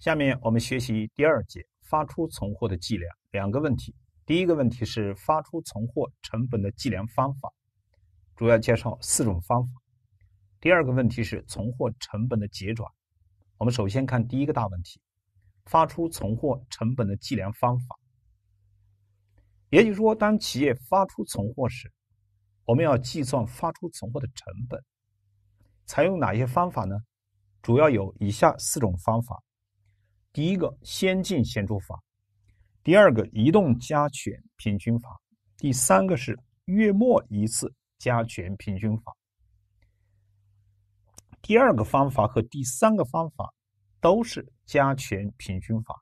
下面我们学习第二节发出存货的计量两个问题。第一个问题是发出存货成本的计量方法，主要介绍四种方法。第二个问题是存货成本的结转。我们首先看第一个大问题：发出存货成本的计量方法。也就是说，当企业发出存货时，我们要计算发出存货的成本，采用哪些方法呢？主要有以下四种方法。第一个先进先出法，第二个移动加权平均法，第三个是月末一次加权平均法。第二个方法和第三个方法都是加权平均法，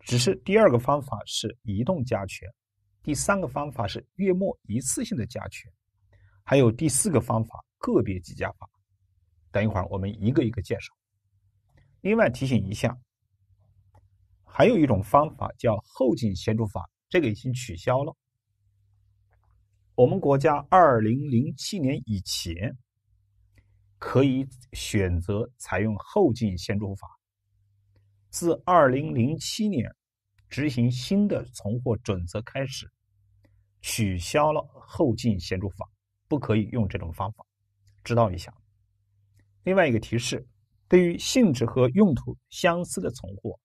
只是第二个方法是移动加权，第三个方法是月末一次性的加权。还有第四个方法个别计价法，等一会儿我们一个一个介绍。另外提醒一下，还有一种方法叫后进先出法，这个已经取消了。我们国家二零零七年以前可以选择采用后进先出法，自二零零七年执行新的存货准则开始，取消了后进先出法，不可以用这种方法。知道一下。另外一个提示。对于性质和用途相似的存货，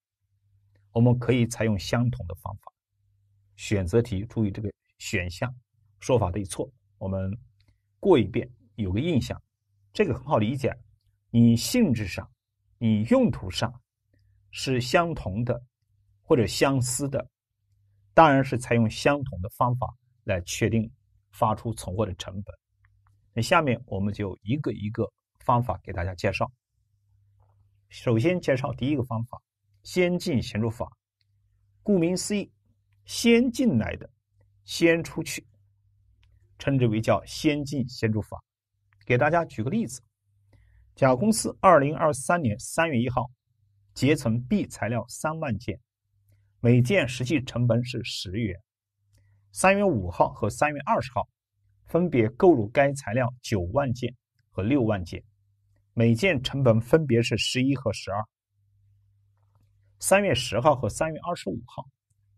我们可以采用相同的方法。选择题，注意这个选项说法对错，我们过一遍，有个印象。这个很好理解，你性质上、你用途上是相同的或者相似的，当然是采用相同的方法来确定发出存货的成本。那下面我们就一个一个方法给大家介绍。首先介绍第一个方法，先进先入法。顾名思义，先进来的先出去，称之为叫先进先入法。给大家举个例子：甲公司2023年3月1号结存 B 材料3万件，每件实际成本是10元。3月5号和3月20号分别购入该材料9万件和6万件。每件成本分别是十一和十二。三月十号和三月二十五号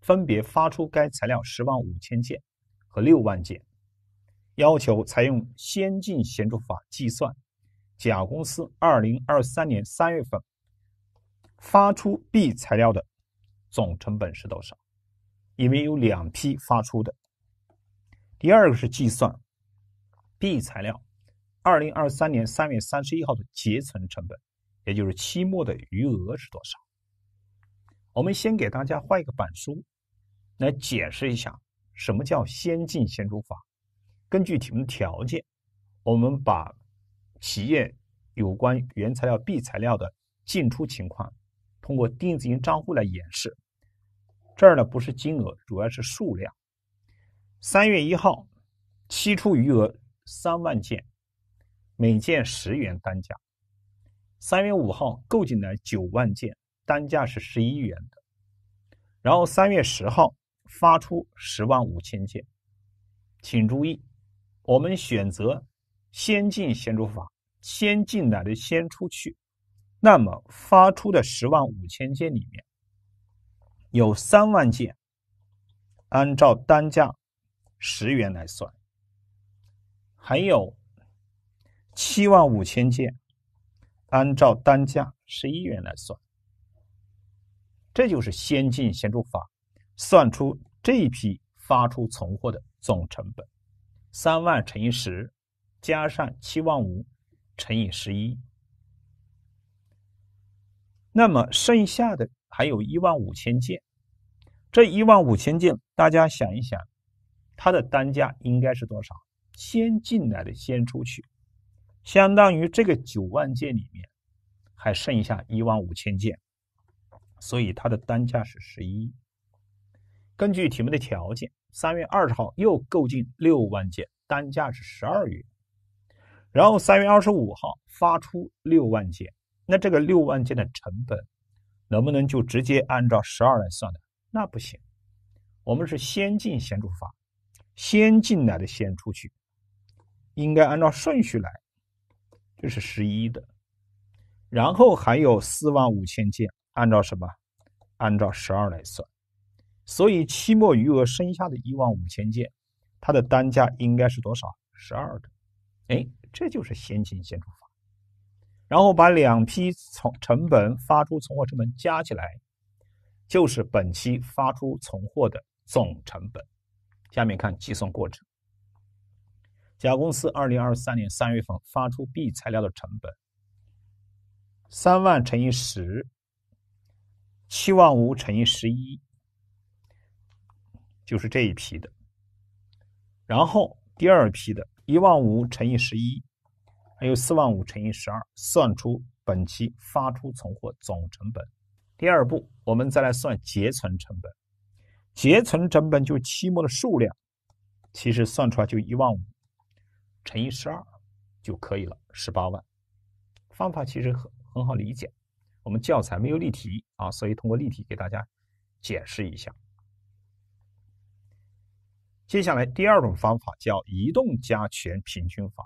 分别发出该材料十万五千件和六万件，要求采用先进协助法计算，甲公司二零二三年三月份发出 B 材料的总成本是多少？因为有两批发出的。第二个是计算 B 材料。二零二三年三月三十一号的结存成本，也就是期末的余额是多少？我们先给大家画一个板书，来解释一下什么叫先进先出法。根据题目条件，我们把企业有关原材料 B 材料的进出情况，通过定额型账户来演示。这儿呢不是金额，主要是数量。三月一号，期初余额三万件。每件十元单价，三月五号购进来九万件，单价是十一元的。然后三月十号发出十万五千件，请注意，我们选择先进先出法，先进来的先出去。那么发出的十万五千件里面，有三万件按照单价十元来算，还有。七万五千件，按照单价十一元来算，这就是先进先出法，算出这一批发出存货的总成本：三万乘以十，加上七万五乘以十一。那么剩下的还有一万五千件，这一万五千件，大家想一想，它的单价应该是多少？先进来的先出去。相当于这个九万件里面还剩下一万五千件，所以它的单价是十一。根据题目的条件，三月二十号又购进六万件，单价是十二元。然后三月二十五号发出六万件，那这个六万件的成本能不能就直接按照十二来算呢？那不行，我们是先进先出法，先进来的先出去，应该按照顺序来。这是十一的，然后还有四万五千件，按照什么？按照十二来算。所以期末余额剩下的一万五千件，它的单价应该是多少？十二的。哎，这就是先进先出法。然后把两批从成本发出存货成本加起来，就是本期发出存货的总成本。下面看计算过程。甲公司二零二三年三月份发出 B 材料的成本，三万乘以十，七万五乘以十一，就是这一批的。然后第二批的，一万五乘以十一，还有四万五乘以十二，算出本期发出存货总成本。第二步，我们再来算结存成本。结存成本就期末的数量，其实算出来就一万五。乘以十二就可以了，十八万。方法其实很很好理解，我们教材没有例题啊，所以通过例题给大家解释一下。接下来第二种方法叫移动加权平均法，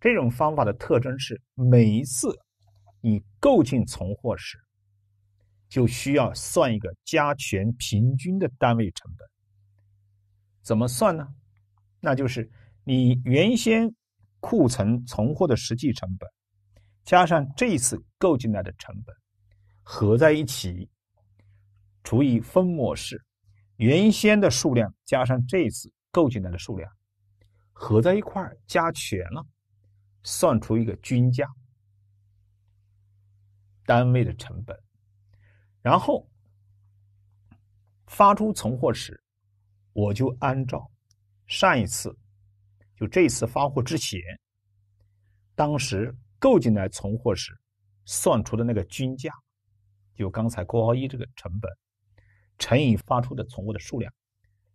这种方法的特征是每一次你购进存货时，就需要算一个加权平均的单位成本。怎么算呢？那就是。你原先库存存货的实际成本，加上这一次购进来的成本，合在一起除以分模式，原先的数量加上这一次购进来的数量，合在一块加全了，算出一个均价单位的成本，然后发出存货时，我就按照上一次。就这次发货之前，当时购进来存货时算出的那个均价，就刚才括号一这个成本乘以发出的存货的数量，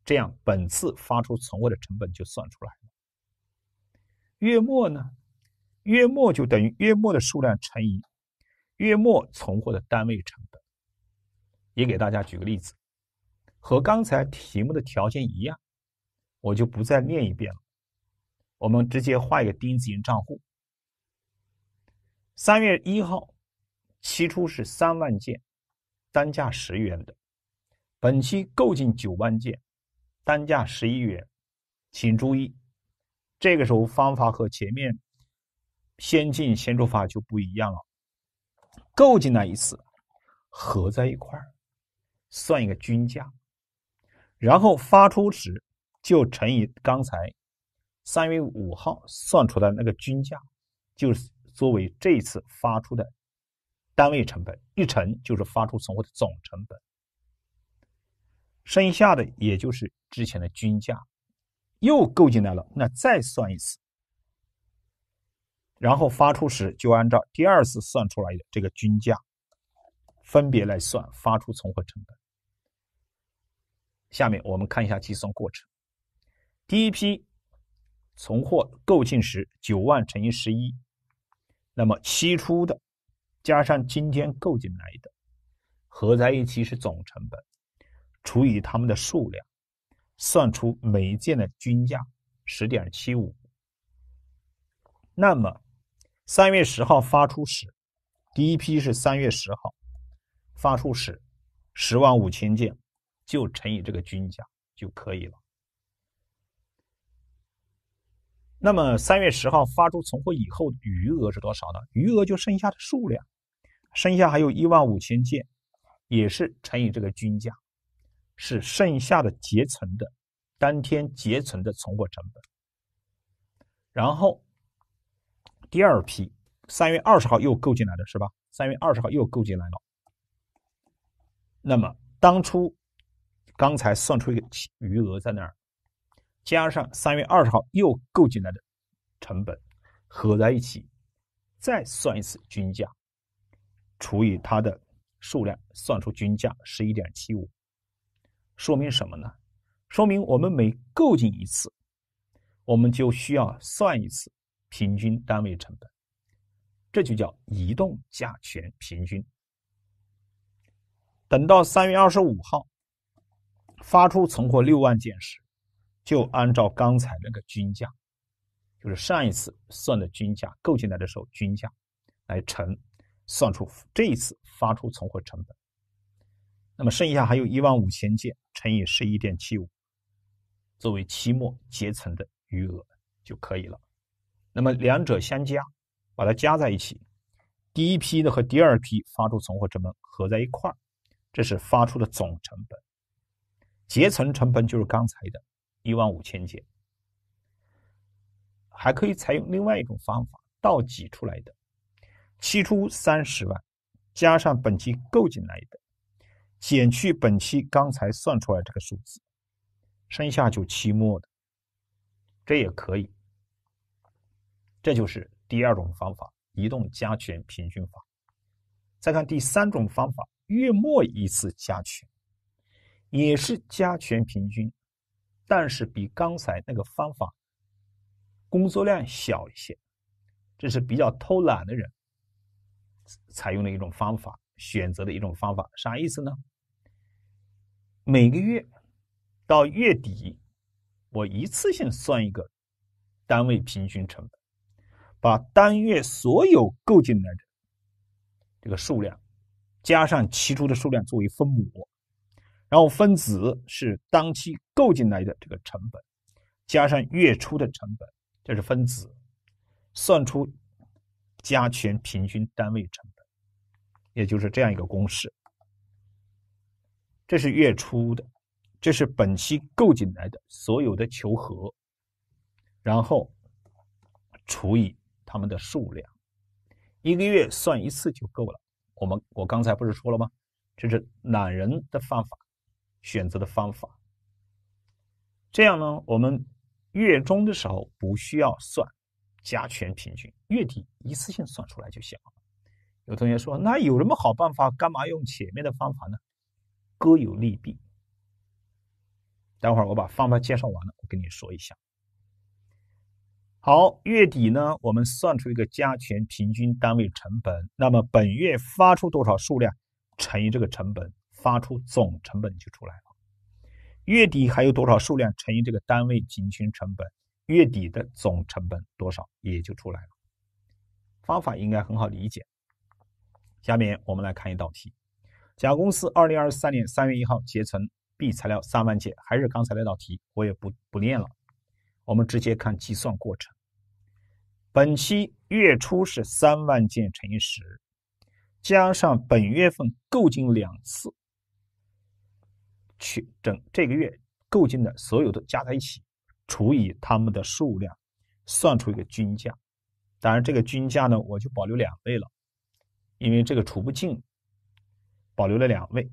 这样本次发出存货的成本就算出来了。月末呢，月末就等于月末的数量乘以月末存货的单位成本。也给大家举个例子，和刚才题目的条件一样，我就不再念一遍了。我们直接画一个钉子型账户。三月一号，期初是三万件，单价十元的，本期购进九万件，单价十一元。请注意，这个时候方法和前面先进先出法就不一样了。购进来一次，合在一块算一个均价，然后发出时就乘以刚才。三月五号算出来那个均价，就是作为这次发出的单位成本，一成就是发出存货的总成本。剩下的也就是之前的均价又购进来了，那再算一次，然后发出时就按照第二次算出来的这个均价分别来算发出存货成本。下面我们看一下计算过程，第一批。存货购进时九万乘以十一，那么期初的加上今天购进来的，合在一起是总成本，除以它们的数量，算出每一件的均价十点七五。那么三月十号发出时，第一批是三月十号发出时十万五千件就乘以这个均价就可以了。那么三月十号发出存货以后，余额是多少呢？余额就剩下的数量，剩下还有一万五千件，也是乘以这个均价，是剩下的结存的，当天结存的存货成本。然后第二批三月二十号又购进来的是吧？三月二十号又购进来了。那么当初刚才算出一个余额在那儿。加上三月二十号又购进来的成本，合在一起，再算一次均价，除以它的数量，算出均价十一点七五，说明什么呢？说明我们每购进一次，我们就需要算一次平均单位成本，这就叫移动价权平均。等到三月二十五号发出存货六万件时，就按照刚才那个均价，就是上一次算的均价，购进来的时候均价来乘，算出这一次发出存货成本。那么剩下还有一万五千件乘以十一点七五，作为期末结存的余额就可以了。那么两者相加，把它加在一起，第一批的和第二批发出存货成本合在一块这是发出的总成本。结存成本就是刚才的。一万五千件，还可以采用另外一种方法倒挤出来的，期初三十万加上本期购进来的减去本期刚才算出来这个数字，剩下就期末的，这也可以。这就是第二种方法，移动加权平均法。再看第三种方法，月末一次加权，也是加权平均。但是比刚才那个方法工作量小一些，这是比较偷懒的人采用的一种方法，选择的一种方法。啥意思呢？每个月到月底，我一次性算一个单位平均成本，把单月所有购进来的这个数量加上期初的数量作为分母。然后分子是当期购进来的这个成本，加上月初的成本，这是分子，算出加权平均单位成本，也就是这样一个公式。这是月初的，这是本期购进来的所有的求和，然后除以它们的数量，一个月算一次就够了。我们我刚才不是说了吗？这是懒人的方法。选择的方法，这样呢，我们月中的时候不需要算加权平均，月底一次性算出来就行了。有同学说，那有什么好办法？干嘛用前面的方法呢？各有利弊。待会儿我把方法介绍完了，我跟你说一下。好，月底呢，我们算出一个加权平均单位成本，那么本月发出多少数量乘以这个成本。发出总成本就出来了，月底还有多少数量乘以这个单位仅均成本，月底的总成本多少也就出来了。方法应该很好理解。下面我们来看一道题：甲公司二零二三年三月一号结存 B 材料三万件，还是刚才那道题，我也不不念了，我们直接看计算过程。本期月初是三万件乘以十，加上本月份购进两次。去整这个月购进的所有都加在一起，除以它们的数量，算出一个均价。当然，这个均价呢，我就保留两位了，因为这个除不尽，保留了两位。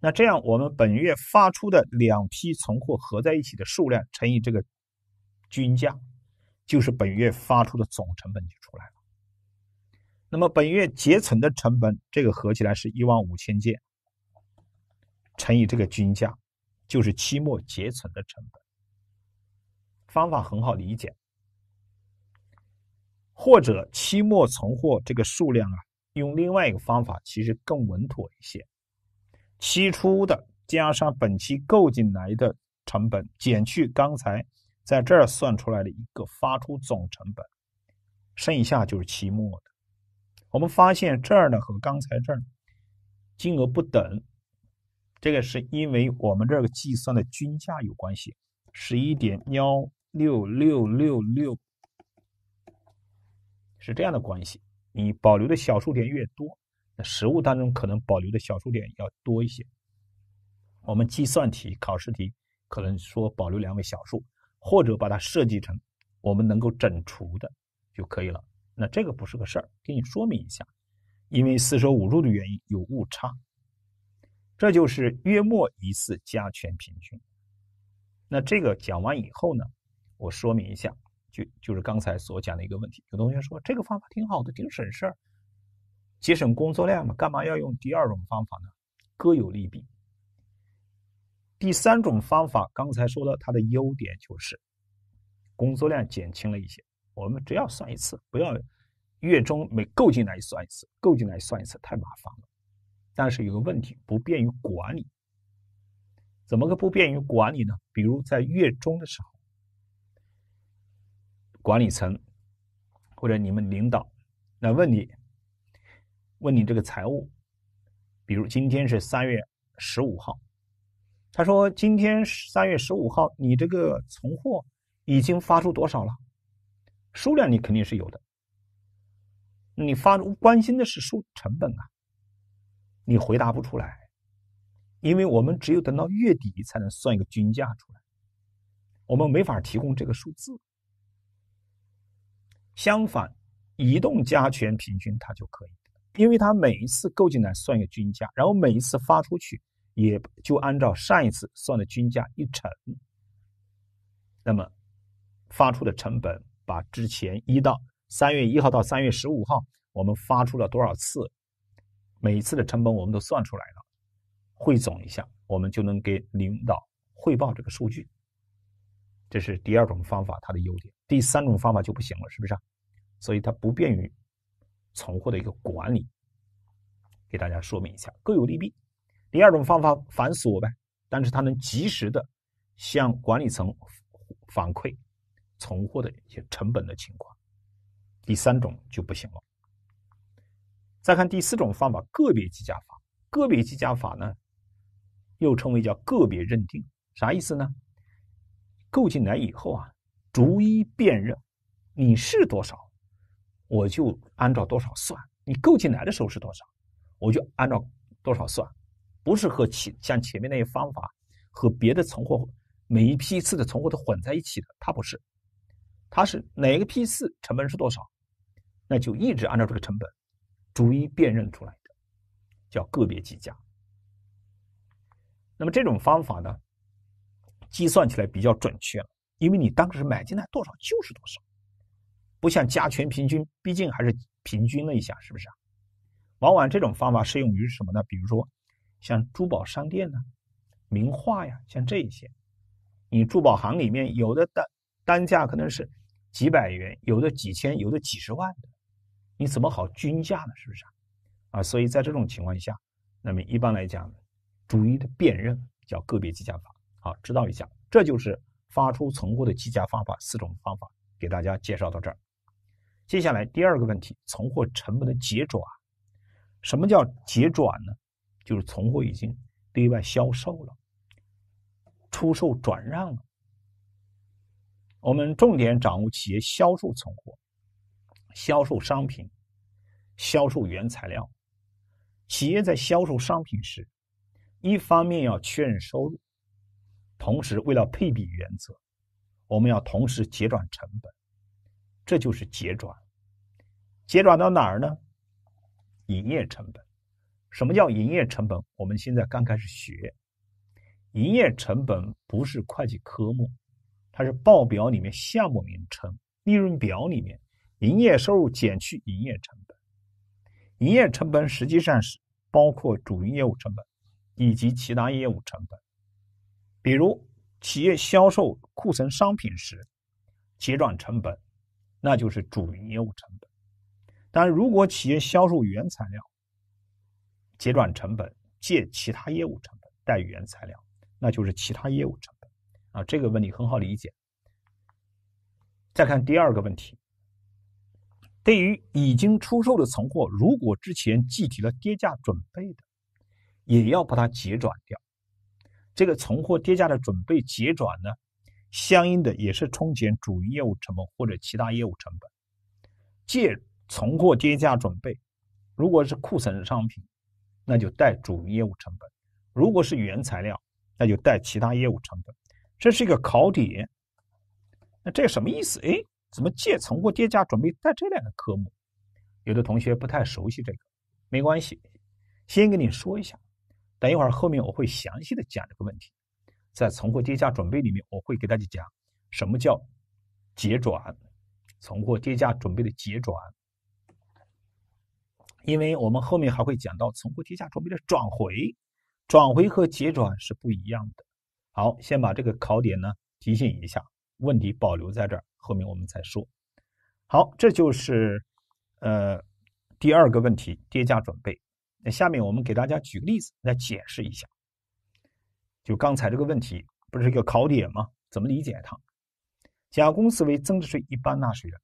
那这样，我们本月发出的两批存货合在一起的数量乘以这个均价，就是本月发出的总成本就出来了。那么，本月结存的成本，这个合起来是一万五千件。乘以这个均价，就是期末结存的成本。方法很好理解，或者期末存货这个数量啊，用另外一个方法其实更稳妥一些。期初的加上本期购进来的成本，减去刚才在这儿算出来的一个发出总成本，剩下就是期末的。我们发现这儿呢和刚才这儿金额不等。这个是因为我们这个计算的均价有关系，十一点幺六六六六是这样的关系。你保留的小数点越多，那实物当中可能保留的小数点要多一些。我们计算题、考试题可能说保留两位小数，或者把它设计成我们能够整除的就可以了。那这个不是个事儿，给你说明一下，因为四舍五入的原因有误差。这就是月末一次加权平均。那这个讲完以后呢，我说明一下，就就是刚才所讲的一个问题。有同学说这个方法挺好的，挺省事儿，节省工作量嘛，干嘛要用第二种方法呢？各有利弊。第三种方法刚才说的，它的优点就是工作量减轻了一些，我们只要算一次，不要月中每购进来算一次，购进来算一次太麻烦了。但是有个问题，不便于管理。怎么个不便于管理呢？比如在月中的时候，管理层或者你们领导来问你，问你这个财务，比如今天是三月十五号，他说今天三月十五号，你这个存货已经发出多少了？数量你肯定是有的，你发关心的是数成本啊。你回答不出来，因为我们只有等到月底才能算一个均价出来，我们没法提供这个数字。相反，移动加权平均它就可以，因为它每一次购进来算一个均价，然后每一次发出去也就按照上一次算的均价一乘，那么发出的成本把之前一到三月一号到三月十五号我们发出了多少次？每一次的成本我们都算出来了，汇总一下，我们就能给领导汇报这个数据。这是第二种方法它的优点。第三种方法就不行了，是不是？所以它不便于存货的一个管理。给大家说明一下，各有利弊。第二种方法繁琐呗，但是它能及时的向管理层反馈存货的一些成本的情况。第三种就不行了。再看第四种方法，个别计价法。个别计价法呢，又称为叫个别认定，啥意思呢？购进来以后啊，逐一辨认，你是多少，我就按照多少算。你购进来的时候是多少，我就按照多少算，不是和前像前面那些方法和别的存货每一批次的存货都混在一起的，它不是，它是哪个批次成本是多少，那就一直按照这个成本。逐一辨认出来的叫个别计价。那么这种方法呢，计算起来比较准确了，因为你当时买进来多少就是多少，不像加权平均，毕竟还是平均了一下，是不是啊？往往这种方法适用于什么呢？比如说像珠宝商店呢、名画呀，像这一些，你珠宝行里面有的单单价可能是几百元，有的几千，有的几十万的。你怎么好均价呢？是不是啊？啊，所以在这种情况下，那么一般来讲呢，逐一的辨认叫个别计价法。好，知道一下，这就是发出存货的计价方法四种方法，给大家介绍到这儿。接下来第二个问题，存货成本的结转。什么叫结转呢？就是存货已经对外销售了，出售转让了。我们重点掌握企业销售存货。销售商品、销售原材料，企业在销售商品时，一方面要确认收入，同时为了配比原则，我们要同时结转成本，这就是结转。结转到哪儿呢？营业成本。什么叫营业成本？我们现在刚开始学，营业成本不是会计科目，它是报表里面项目名称，利润表里面。营业收入减去营业成本，营业成本实际上是包括主营业务成本以及其他业务成本。比如企业销售库存商品时，结转成本，那就是主营业务成本；但如果企业销售原材料，结转成本借其他业务成本贷原材料，那就是其他业务成本。啊，这个问题很好理解。再看第二个问题。对于已经出售的存货，如果之前计提了跌价准备的，也要把它结转掉。这个存货跌价的准备结转呢，相应的也是冲减主营业务成本或者其他业务成本。借：存货跌价准备。如果是库存商品，那就带主营业务成本；如果是原材料，那就带其他业务成本。这是一个考点。那这什么意思？哎？怎么借存货跌价准备？贷这两个科目，有的同学不太熟悉这个，没关系，先跟你说一下。等一会儿后面我会详细的讲这个问题。在存货跌价准备里面，我会给大家讲什么叫结转存货跌价准备的结转，因为我们后面还会讲到存货跌价准备的转回，转回和结转是不一样的。好，先把这个考点呢提醒一下，问题保留在这儿。后面我们再说。好，这就是呃第二个问题，跌价准备。那下面我们给大家举个例子来解释一下。就刚才这个问题，不是一个考点吗？怎么理解它？甲公司为增值税一般纳税人。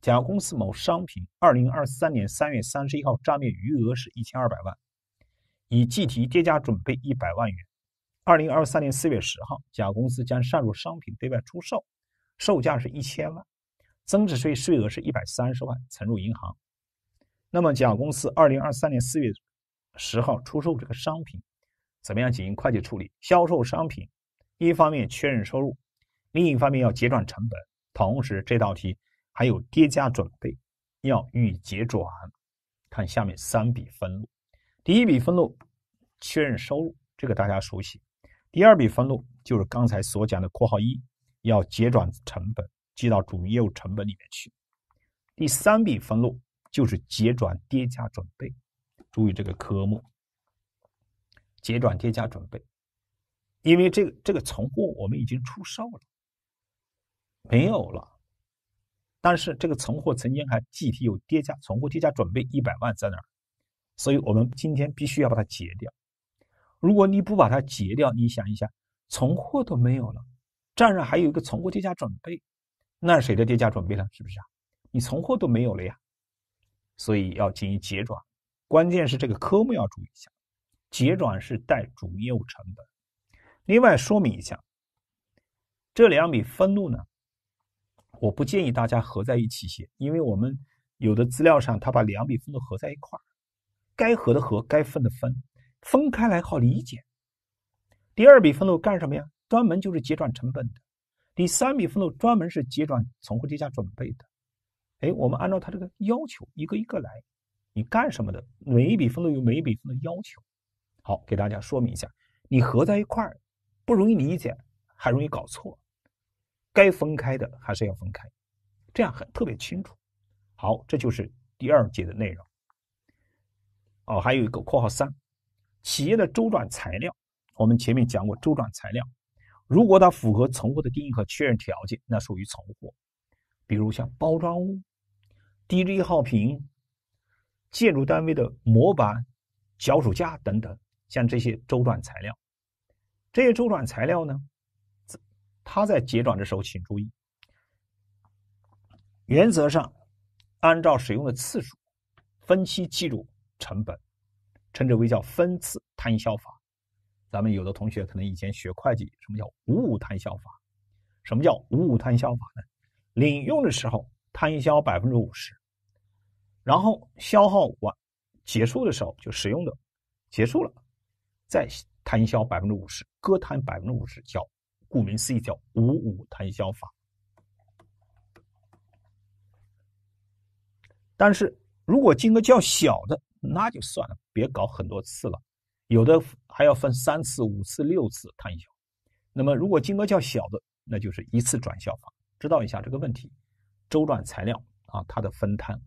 甲公司某商品，二零二三年三月三十一号账面余额是一千二百万，已计提跌价准备一百万元。二零二三年四月十号，甲公司将上述商品对外出售。售价是一千万，增值税税额是一百三十万，存入银行。那么，甲公司二零二三年四月十号出售这个商品，怎么样进行会计处理？销售商品，一方面确认收入，另一方面要结转成本。同时，这道题还有跌价准备要予以结转。看下面三笔分录：第一笔分录确认收入，这个大家熟悉；第二笔分录就是刚才所讲的（括号一）。要结转成本，记到主营业务成本里面去。第三笔分录就是结转跌价准备，注意这个科目。结转跌价准备，因为这个这个存货我们已经出售了，没有了，但是这个存货曾经还计提有跌价，存货跌价准备一百万在哪儿？所以我们今天必须要把它结掉。如果你不把它结掉，你想一想，存货都没有了。账上还有一个存货跌价准备，那谁的跌价准备呢？是不是啊？你存货都没有了呀，所以要进行结转。关键是这个科目要注意一下，结转是带主营业务成本。另外说明一下，这两笔分录呢，我不建议大家合在一起写，因为我们有的资料上他把两笔分录合在一块儿，该合的合，该分的分，分开来好理解。第二笔分录干什么呀？专门就是结转成本的，第三笔分录专门是结转存货跌价准备的。哎，我们按照他这个要求一个一个来，你干什么的？每一笔分录有每一笔分的要求。好，给大家说明一下，你合在一块儿不容易理解，还容易搞错。该分开的还是要分开，这样很特别清楚。好，这就是第二节的内容。哦，还有一个括号三，企业的周转材料，我们前面讲过周转材料。如果它符合存货的定义和确认条件，那属于存货。比如像包装物、低值易耗品、建筑单位的模板、脚手架等等，像这些周转材料。这些周转材料呢，它在结转的时候，请注意，原则上按照使用的次数分期计入成本，称之为叫分次摊销法。咱们有的同学可能以前学会计，什么叫五五摊销法？什么叫五五摊销法呢？领用的时候摊销百分之五十，然后消耗完万，结束的时候就使用的结束了，再摊销百分之五十，各摊百分之五十，叫顾名思义叫五五摊销法。但是如果金额较小的，那就算了，别搞很多次了。有的。还要分三次、五次、六次摊销。那么，如果金额较小的，那就是一次转销法。知道一下这个问题，周转材料啊，它的分摊。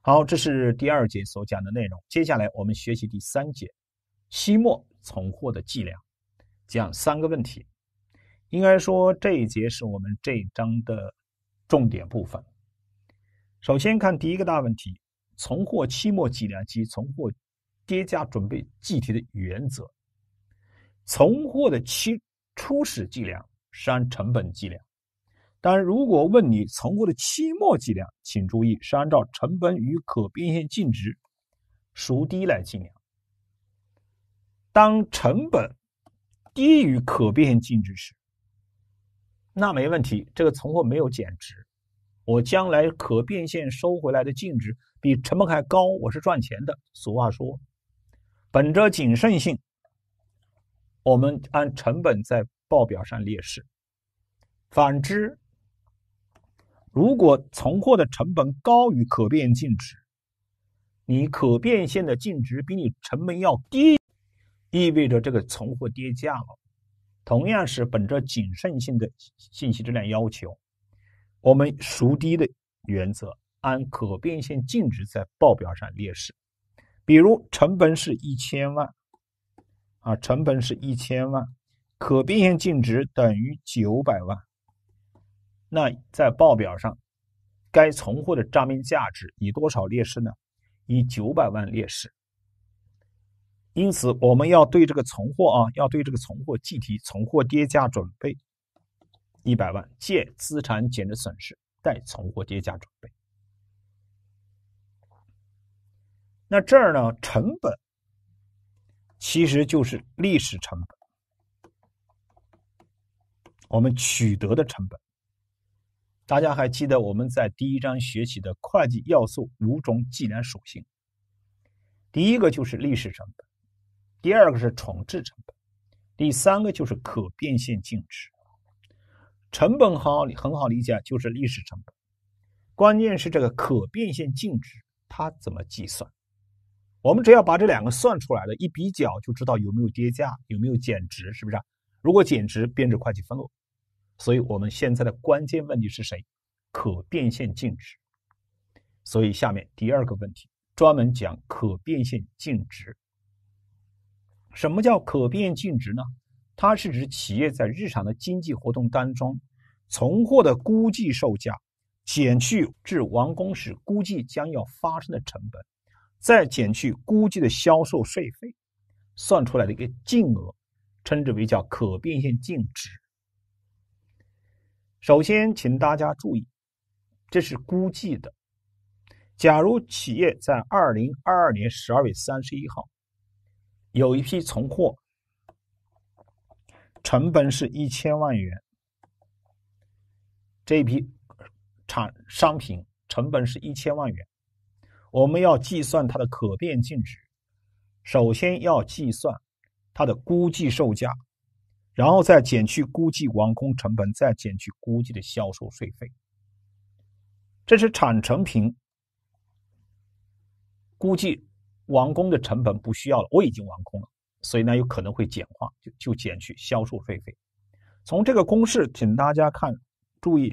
好，这是第二节所讲的内容。接下来我们学习第三节，期末存货的计量，讲三个问题。应该说这一节是我们这一章的重点部分。首先看第一个大问题，存货期末计量及存货。跌价准备计提的原则，存货的期初始计量是按成本计量。但如果问你存货的期末计量，请注意是按照成本与可变现净值孰低来计量。当成本低于可变现净值时，那没问题，这个存货没有减值。我将来可变现收回来的净值比成本还高，我是赚钱的。俗话说。本着谨慎性，我们按成本在报表上列示。反之，如果存货的成本高于可变净值，你可变现的净值比你成本要低，意味着这个存货跌价了。同样是本着谨慎性的信息质量要求，我们孰低的原则，按可变现净值在报表上列示。比如成本是一千万，啊，成本是一千万，可变现净值等于九百万，那在报表上，该存货的账面价值以多少列示呢？以九百万列示。因此，我们要对这个存货啊，要对这个存货计提存货跌价准备一百万，借资产减值损失，贷存货跌价准备。那这儿呢？成本其实就是历史成本，我们取得的成本。大家还记得我们在第一章学习的会计要素五种计量属性？第一个就是历史成本，第二个是重置成本，第三个就是可变现净值。成本好很好理解，就是历史成本。关键是这个可变现净值它怎么计算？我们只要把这两个算出来了，一比较就知道有没有跌价，有没有减值，是不是？如果减值，编制会计分录。所以我们现在的关键问题是谁？可变现净值。所以下面第二个问题专门讲可变现净值。什么叫可变净值呢？它是指企业在日常的经济活动当中，存货的估计售价减去至完工时估计将要发生的成本。再减去估计的销售税费，算出来的一个净额，称之为叫可变现净值。首先，请大家注意，这是估计的。假如企业在二零二二年十二月三十一号有一批存货，成本是一千万元，这一批产商品成本是一千万元。我们要计算它的可变净值，首先要计算它的估计售价，然后再减去估计完工成本，再减去估计的销售税费。这是产成品。估计完工的成本不需要了，我已经完工了，所以呢有可能会简化，就就减去销售税费。从这个公式，请大家看，注意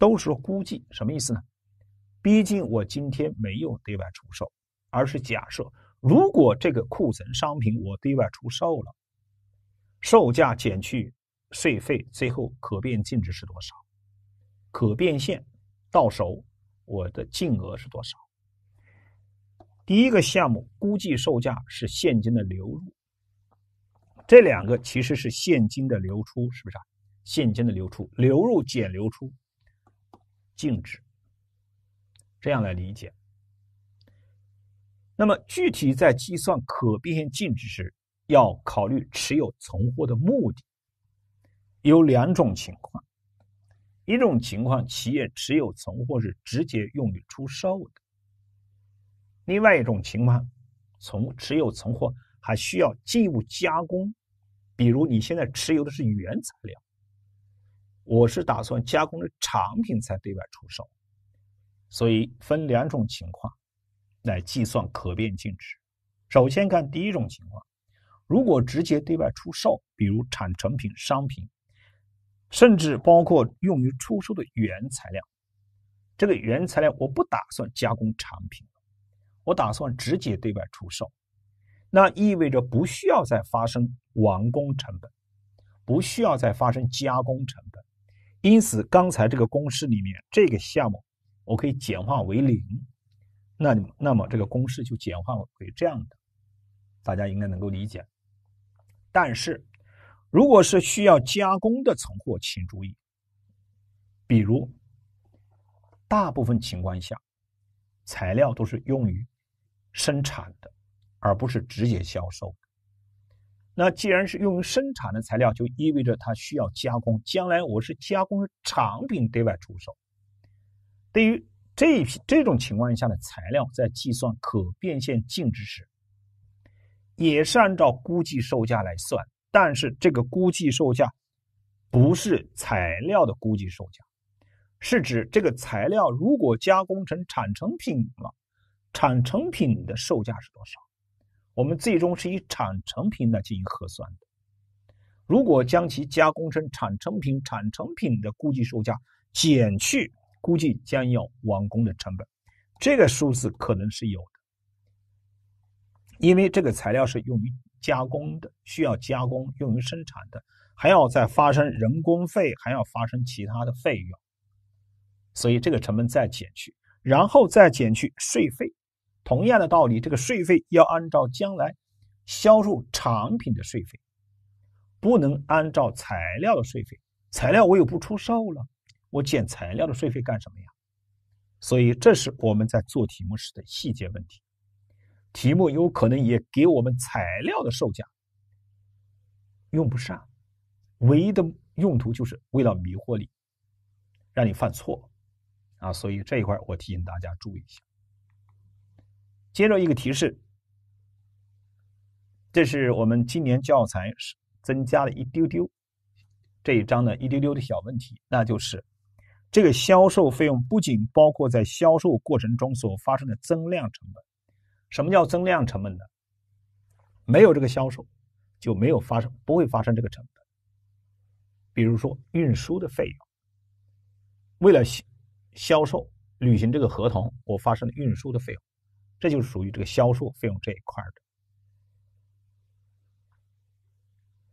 都是估计，什么意思呢？毕竟我今天没有对外出售，而是假设如果这个库存商品我对外出售了，售价减去税费，最后可变净值是多少？可变现到手我的净额是多少？第一个项目估计售价是现金的流入，这两个其实是现金的流出，是不是？现金的流出，流入减流出，净值。这样来理解。那么，具体在计算可变现净值时，要考虑持有存货的目的。有两种情况：一种情况，企业持有存货是直接用于出售的；另外一种情况，从持有存货还需要进一步加工，比如你现在持有的是原材料，我是打算加工的产品才对外出售。所以分两种情况来计算可变净值。首先看第一种情况，如果直接对外出售，比如产成品、商品，甚至包括用于出售的原材料。这个原材料我不打算加工产品，我打算直接对外出售，那意味着不需要再发生完工成本，不需要再发生加工成本。因此，刚才这个公式里面这个项目。我可以简化为零，那那么这个公式就简化为这样的，大家应该能够理解。但是，如果是需要加工的存货，请注意，比如大部分情况下，材料都是用于生产的，而不是直接销售。那既然是用于生产的材料，就意味着它需要加工。将来我是加工产品对外出售。对于这一批这种情况下的材料，在计算可变现净值时，也是按照估计售价来算。但是，这个估计售价不是材料的估计售价，是指这个材料如果加工成产成品了，产成品的售价是多少？我们最终是以产成品来进行核算的。如果将其加工成产成品，产成品的估计售价减去。估计将要完工的成本，这个数字可能是有的，因为这个材料是用于加工的，需要加工用于生产的，还要再发生人工费，还要发生其他的费用，所以这个成本再减去，然后再减去税费。同样的道理，这个税费要按照将来销售产品的税费，不能按照材料的税费，材料我又不出售了。我减材料的税费干什么呀？所以这是我们在做题目时的细节问题。题目有可能也给我们材料的售价，用不上，唯一的用途就是为了迷惑你，让你犯错啊！所以这一块我提醒大家注意一下。接着一个提示，这是我们今年教材是增加了一丢丢这一章呢一丢丢的小问题，那就是。这个销售费用不仅包括在销售过程中所发生的增量成本。什么叫增量成本呢？没有这个销售，就没有发生，不会发生这个成本。比如说运输的费用，为了销销售履行这个合同，我发生了运输的费用，这就是属于这个销售费用这一块的。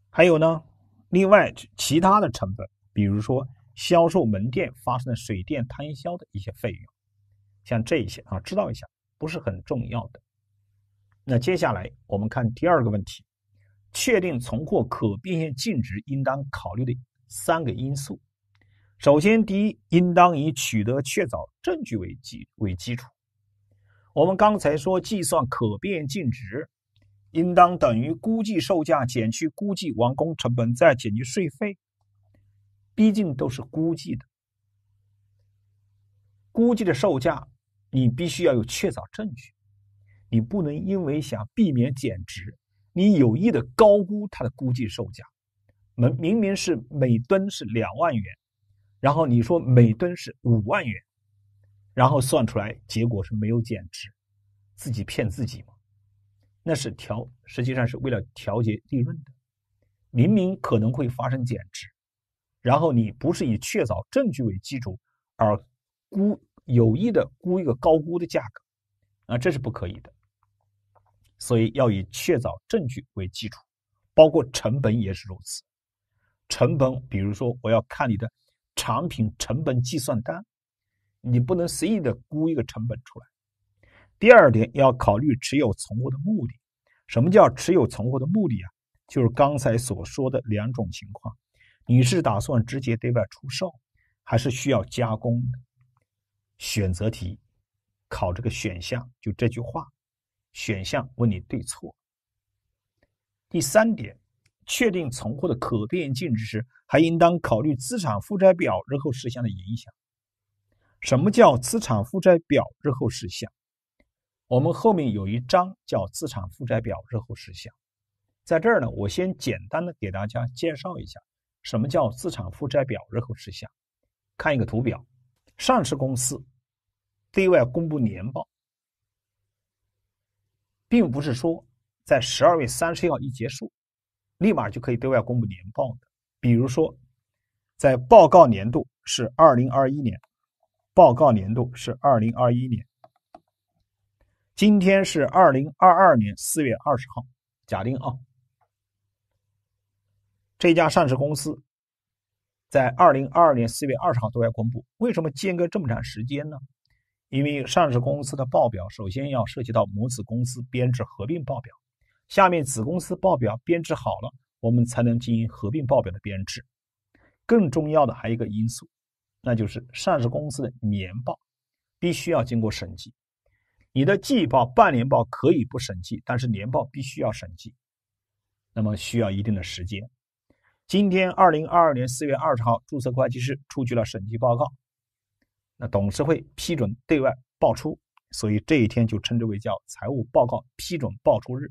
还有呢，另外其他的成本，比如说。销售门店发生的水电摊销的一些费用，像这一些啊，知道一下，不是很重要的。那接下来我们看第二个问题，确定存货可变现净值应当考虑的三个因素。首先，第一，应当以取得确凿证据为基为基础。我们刚才说，计算可变净值应当等于估计售价减去估计完工成本，再减去税费。毕竟都是估计的，估计的售价，你必须要有确凿证据。你不能因为想避免减值，你有意的高估它的估计售价。明明明是每吨是两万元，然后你说每吨是五万元，然后算出来结果是没有减值，自己骗自己嘛？那是调，实际上是为了调节利润的。明明可能会发生减值。然后你不是以确凿证据为基础而估有意的估一个高估的价格啊，这是不可以的。所以要以确凿证据为基础，包括成本也是如此。成本，比如说我要看你的产品成本计算单，你不能随意的估一个成本出来。第二点要考虑持有存货的目的。什么叫持有存货的目的啊？就是刚才所说的两种情况。你是打算直接对外出售，还是需要加工？选择题考这个选项，就这句话，选项问你对错。第三点，确定存货的可变净值时，还应当考虑资产负债表日后事项的影响。什么叫资产负债表日后事项？我们后面有一章叫资产负债表日后事项，在这儿呢，我先简单的给大家介绍一下。什么叫资产负债表日后事项？看一个图表，上市公司对外公布年报，并不是说在十二月三十一号一结束，立马就可以对外公布年报的。比如说，在报告年度是二零二一年，报告年度是二零二一年，今天是二零二二年四月二十号，假定啊。这家上市公司在二零二二年四月二十号对外公布，为什么间隔这么长时间呢？因为上市公司的报表首先要涉及到母子公司编制合并报表，下面子公司报表编制好了，我们才能进行合并报表的编制。更重要的还有一个因素，那就是上市公司的年报必须要经过审计。你的季报、半年报可以不审计，但是年报必须要审计，那么需要一定的时间。今天，二零二二年四月二十号，注册会计师出具了审计报告，那董事会批准对外报出，所以这一天就称之为叫财务报告批准报出日。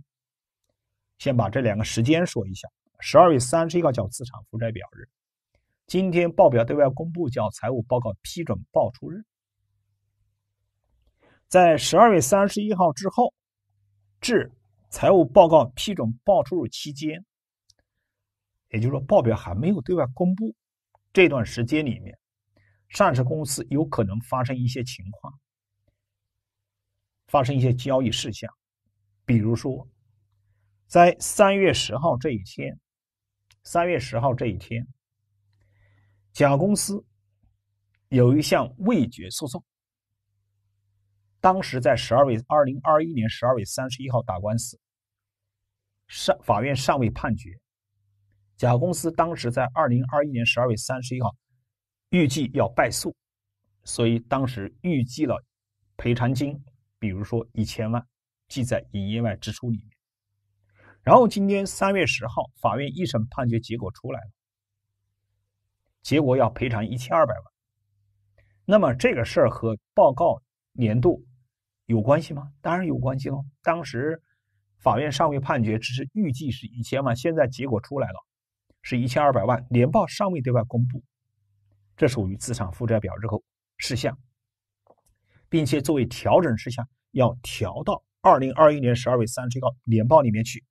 先把这两个时间说一下：十二月三十一号叫资产负债表日，今天报表对外公布叫财务报告批准报出日。在十二月三十一号之后至财务报告批准报出日期间。也就是说，报表还没有对外公布，这段时间里面，上市公司有可能发生一些情况，发生一些交易事项，比如说，在三月十号这一天，三月十号这一天，甲公司有一项未决诉讼，当时在十二月二零二一年十二月三十一号打官司，上法院尚未判决。甲公司当时在二零二一年十二月三十一号预计要败诉，所以当时预计了赔偿金，比如说一千万，记在营业外支出里面。然后今天三月十号，法院一审判决结果出来了，结果要赔偿一千二百万。那么这个事儿和报告年度有关系吗？当然有关系了。当时法院尚未判决，只是预计是一千万，现在结果出来了。是一千二百万，年报尚未对外公布，这属于资产负债表日后事项，并且作为调整事项，要调到二零二一年十二月三十一号年报里面去，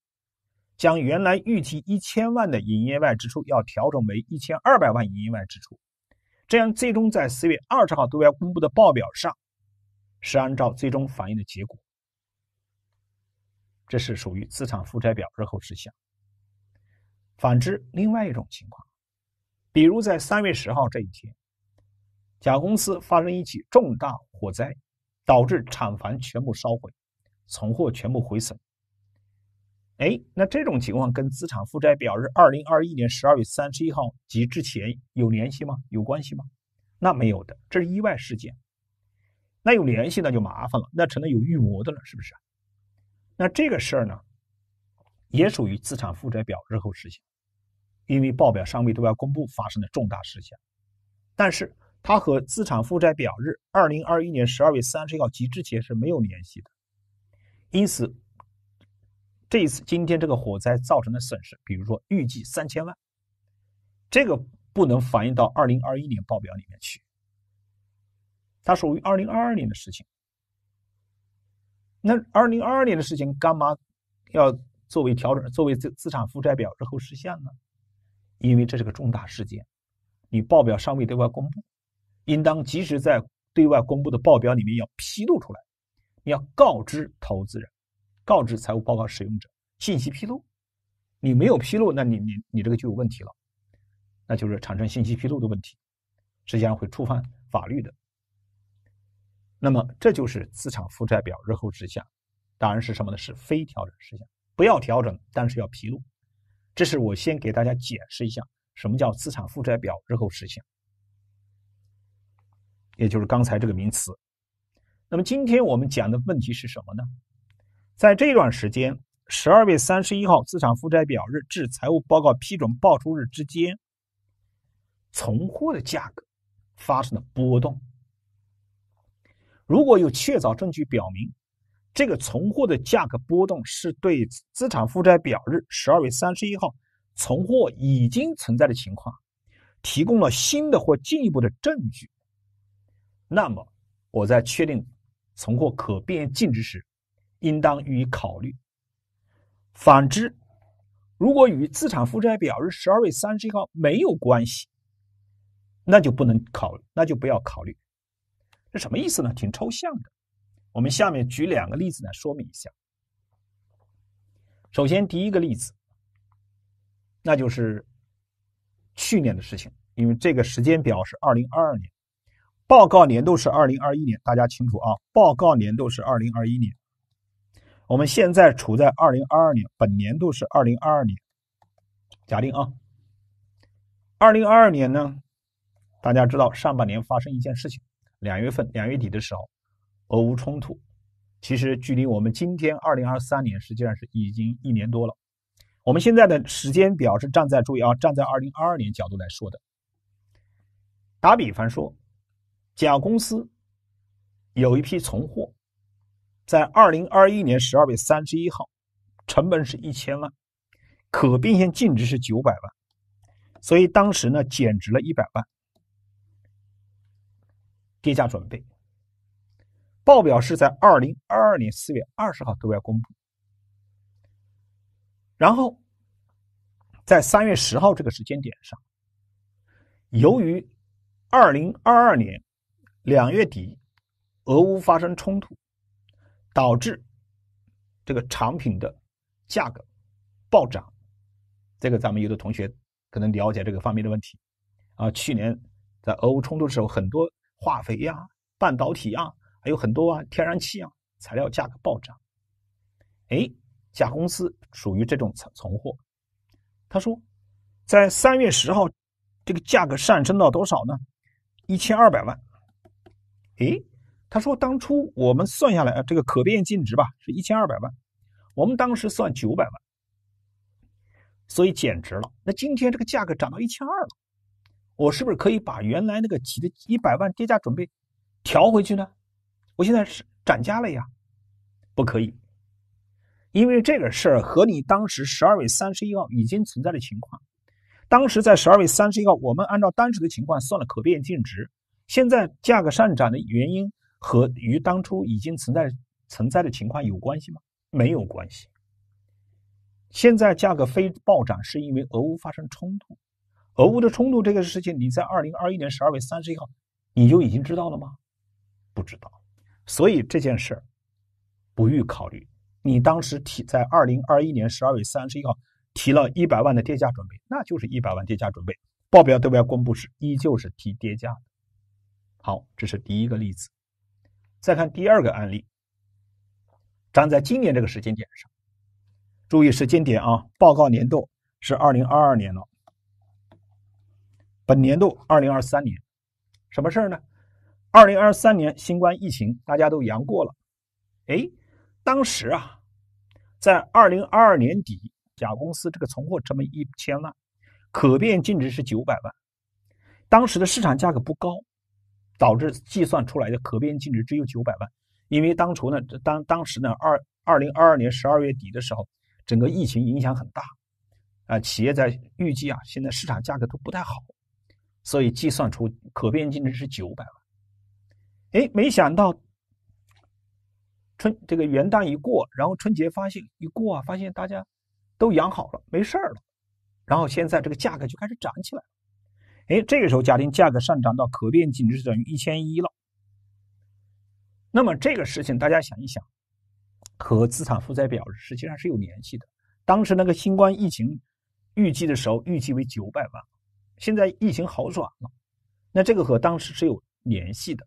将原来预计一千万的营业外支出，要调整为一千二百万营业外支出，这样最终在四月二十号对外公布的报表上，是按照最终反映的结果，这是属于资产负债表日后事项。反之，另外一种情况，比如在三月十号这一天，甲公司发生一起重大火灾，导致厂房全部烧毁，存货全部毁损。哎，那这种情况跟资产负债表是二零二一年十二月三十一号及之前有联系吗？有关系吗？那没有的，这是意外事件。那有联系那就麻烦了，那成了有预谋的了，是不是？那这个事儿呢？也属于资产负债表日后事项，因为报表尚未对外公布发生的重大事项，但是它和资产负债表日二零二一年十二月三十一号及之前是没有联系的，因此这一次今天这个火灾造成的损失，比如说预计三千万，这个不能反映到二零二一年报表里面去，它属于二零二二年的事情。那二零二二年的事情干嘛要？作为调整，作为资资产负债表日后事项呢？因为这是个重大事件，你报表尚未对外公布，应当及时在对外公布的报表里面要披露出来，你要告知投资人，告知财务报告使用者信息披露。你没有披露，那你你你这个就有问题了，那就是产生信息披露的问题，实际上会触犯法律的。那么这就是资产负债表日后事项，当然是什么呢？是非调整事项。不要调整，但是要披露。这是我先给大家解释一下什么叫资产负债表日后实现，也就是刚才这个名词。那么今天我们讲的问题是什么呢？在这段时间，十二月三十一号资产负债表日至财务报告批准报出日之间，存货的价格发生了波动。如果有确凿证据表明，这个存货的价格波动是对资产负债表日十二月三十一号存货已经存在的情况提供了新的或进一步的证据。那么，我在确定存货可变净值时，应当予以考虑。反之，如果与资产负债表日十二月三十一号没有关系，那就不能考，那就不要考虑。这什么意思呢？挺抽象的。我们下面举两个例子来说明一下。首先，第一个例子，那就是去年的事情，因为这个时间表是二零二二年，报告年度是二零二一年，大家清楚啊，报告年度是二零二一年。我们现在处在二零二二年，本年度是二零二二年，假定啊，二零二二年呢，大家知道上半年发生一件事情，两月份、两月底的时候。俄乌冲突，其实距离我们今天二零二三年，实际上是已经一年多了。我们现在的时间表是站在注意啊，站在二零二二年角度来说的。打比方说，甲公司有一批存货，在二零二一年十二月三十一号，成本是一千万，可变现净值是九百万，所以当时呢减值了一百万，跌价准备。报表是在二零二二年四月二十号对外公布，然后在三月十号这个时间点上，由于二零二二年两月底俄乌发生冲突，导致这个产品的价格暴涨。这个咱们有的同学可能了解这个方面的问题啊。去年在俄乌冲突的时候，很多化肥呀、半导体啊。还有很多啊，天然气啊，材料价格暴涨。哎，甲公司属于这种存存货。他说，在三月十号，这个价格上升到多少呢？一千二百万。哎，他说当初我们算下来啊，这个可变净值吧，是一千二百万。我们当时算九百万，所以减值了。那今天这个价格涨到一千二了，我是不是可以把原来那个几的一百万跌价准备调回去呢？我现在是涨价了呀，不可以，因为这个事儿和你当时十二月三十一号已经存在的情况，当时在十二月三十一号，我们按照当时的情况算了可变净值。现在价格上涨的原因和与当初已经存在存在的情况有关系吗？没有关系。现在价格非暴涨是因为俄乌发生冲突，俄乌的冲突这个事情，你在二零二一年十二月三十一号你就已经知道了吗？不知道。所以这件事儿不予考虑。你当时提在二零二一年十二月三十一号提了一百万的跌价准备，那就是一百万跌价准备。报表对外公布时，依旧是提跌价。好，这是第一个例子。再看第二个案例，站在今年这个时间点上，注意时间点啊，报告年度是二零二二年了，本年度二零二三年，什么事儿呢？二零二三年新冠疫情，大家都阳过了。哎，当时啊，在二零二二年底，甲公司这个存货这么一千万，可变净值是九百万。当时的市场价格不高，导致计算出来的可变净值只有九百万。因为当初呢，当当时呢，二二零二二年十二月底的时候，整个疫情影响很大，啊，企业在预计啊，现在市场价格都不太好，所以计算出可变净值是九百万。哎，没想到春这个元旦一过，然后春节发现一过啊，发现大家都养好了，没事儿了。然后现在这个价格就开始涨起来。了。哎，这个时候家庭价格上涨到可变净值等于一千一了。那么这个事情大家想一想，和资产负债表实际上是有联系的。当时那个新冠疫情预计的时候，预计为九百万，现在疫情好转了，那这个和当时是有联系的。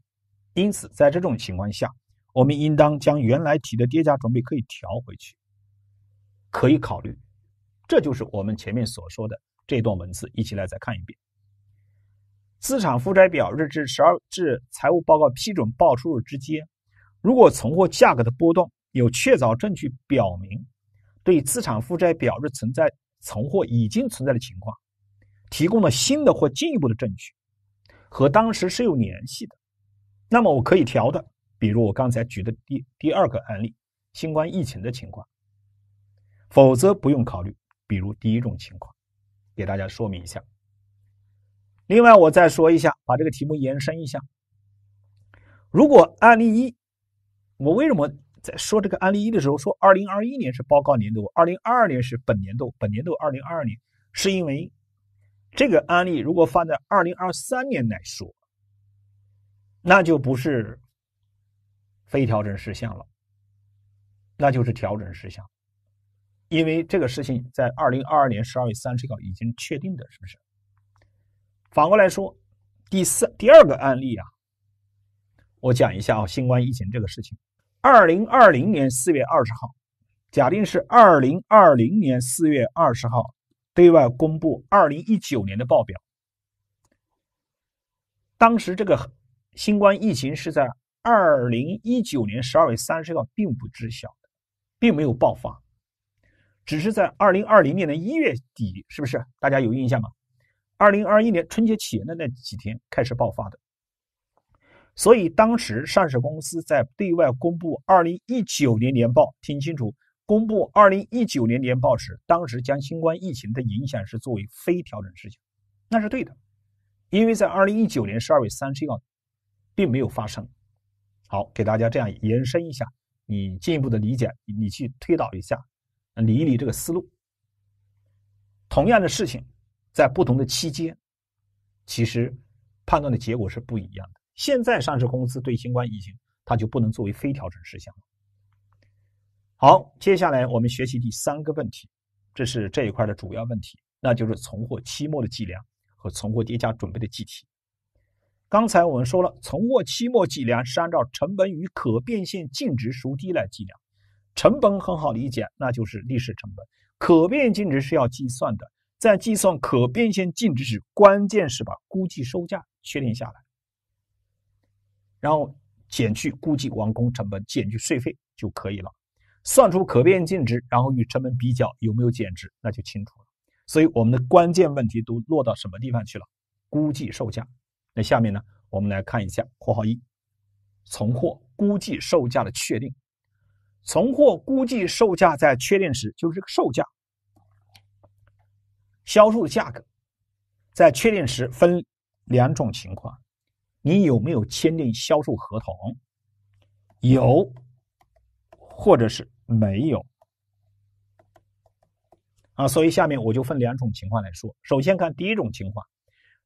因此，在这种情况下，我们应当将原来提的跌价准备可以调回去，可以考虑。这就是我们前面所说的这段文字，一起来再看一遍。资产负债表日至十二至财务报告批准报出日之间，如果存货价格的波动有确凿证据表明，对资产负债表日存在存货已经存在的情况，提供了新的或进一步的证据，和当时是有联系的。那么我可以调的，比如我刚才举的第第二个案例，新冠疫情的情况，否则不用考虑。比如第一种情况，给大家说明一下。另外，我再说一下，把这个题目延伸一下。如果案例一，我为什么在说这个案例一的时候说2021年是报告年度，2022年是本年度？本年度2022年，是因为这个案例如果放在2023年来说。那就不是非调整事项了，那就是调整事项，因为这个事情在二零二二年十二月三十号已经确定的，是不是？反过来说，第三第二个案例啊，我讲一下啊，新冠疫情这个事情，二零二零年四月二十号，假定是二零二零年四月二十号对外公布二零一九年的报表，当时这个。新冠疫情是在二零一九年十二月三十号并不知晓的，并没有爆发，只是在二零二零年的一月底，是不是？大家有印象吗？二零二一年春节前的那几天开始爆发的，所以当时上市公司在对外公布二零一九年年报，听清楚，公布二零一九年年报时，当时将新冠疫情的影响是作为非调整事项，那是对的，因为在二零一九年十二月三十号。并没有发生。好，给大家这样延伸一下，你进一步的理解，你去推导一下，理一理这个思路。同样的事情，在不同的期间，其实判断的结果是不一样的。现在上市公司对新冠疫情，它就不能作为非调整事项了。好，接下来我们学习第三个问题，这是这一块的主要问题，那就是存货期末的计量和存货跌价准备的计提。刚才我们说了，存货期末计量是按照成本与可变现净值孰低来计量。成本很好理解，那就是历史成本。可变净值是要计算的，在计算可变现净值时，关键是把估计售价确定下来，然后减去估计完工成本，减去税费就可以了。算出可变净值，然后与成本比较，有没有减值，那就清楚了。所以，我们的关键问题都落到什么地方去了？估计售价。那下面呢，我们来看一下（括号一）存货估计售价的确定。存货估计售价在确定时就是这个售价，销售的价格在确定时分两种情况：你有没有签订销售合同？有，或者是没有。啊，所以下面我就分两种情况来说。首先看第一种情况，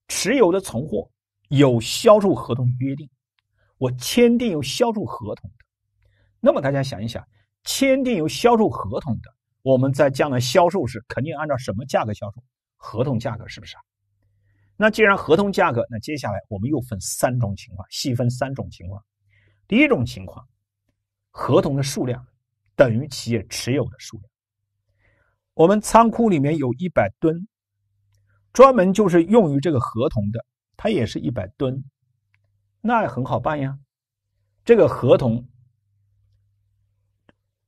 持有的存货。有销售合同约定，我签订有销售合同的，那么大家想一想，签订有销售合同的，我们在将来销售时肯定按照什么价格销售？合同价格是不是啊？那既然合同价格，那接下来我们又分三种情况，细分三种情况。第一种情况，合同的数量等于企业持有的数量。我们仓库里面有一百吨，专门就是用于这个合同的。它也是一百吨，那很好办呀。这个合同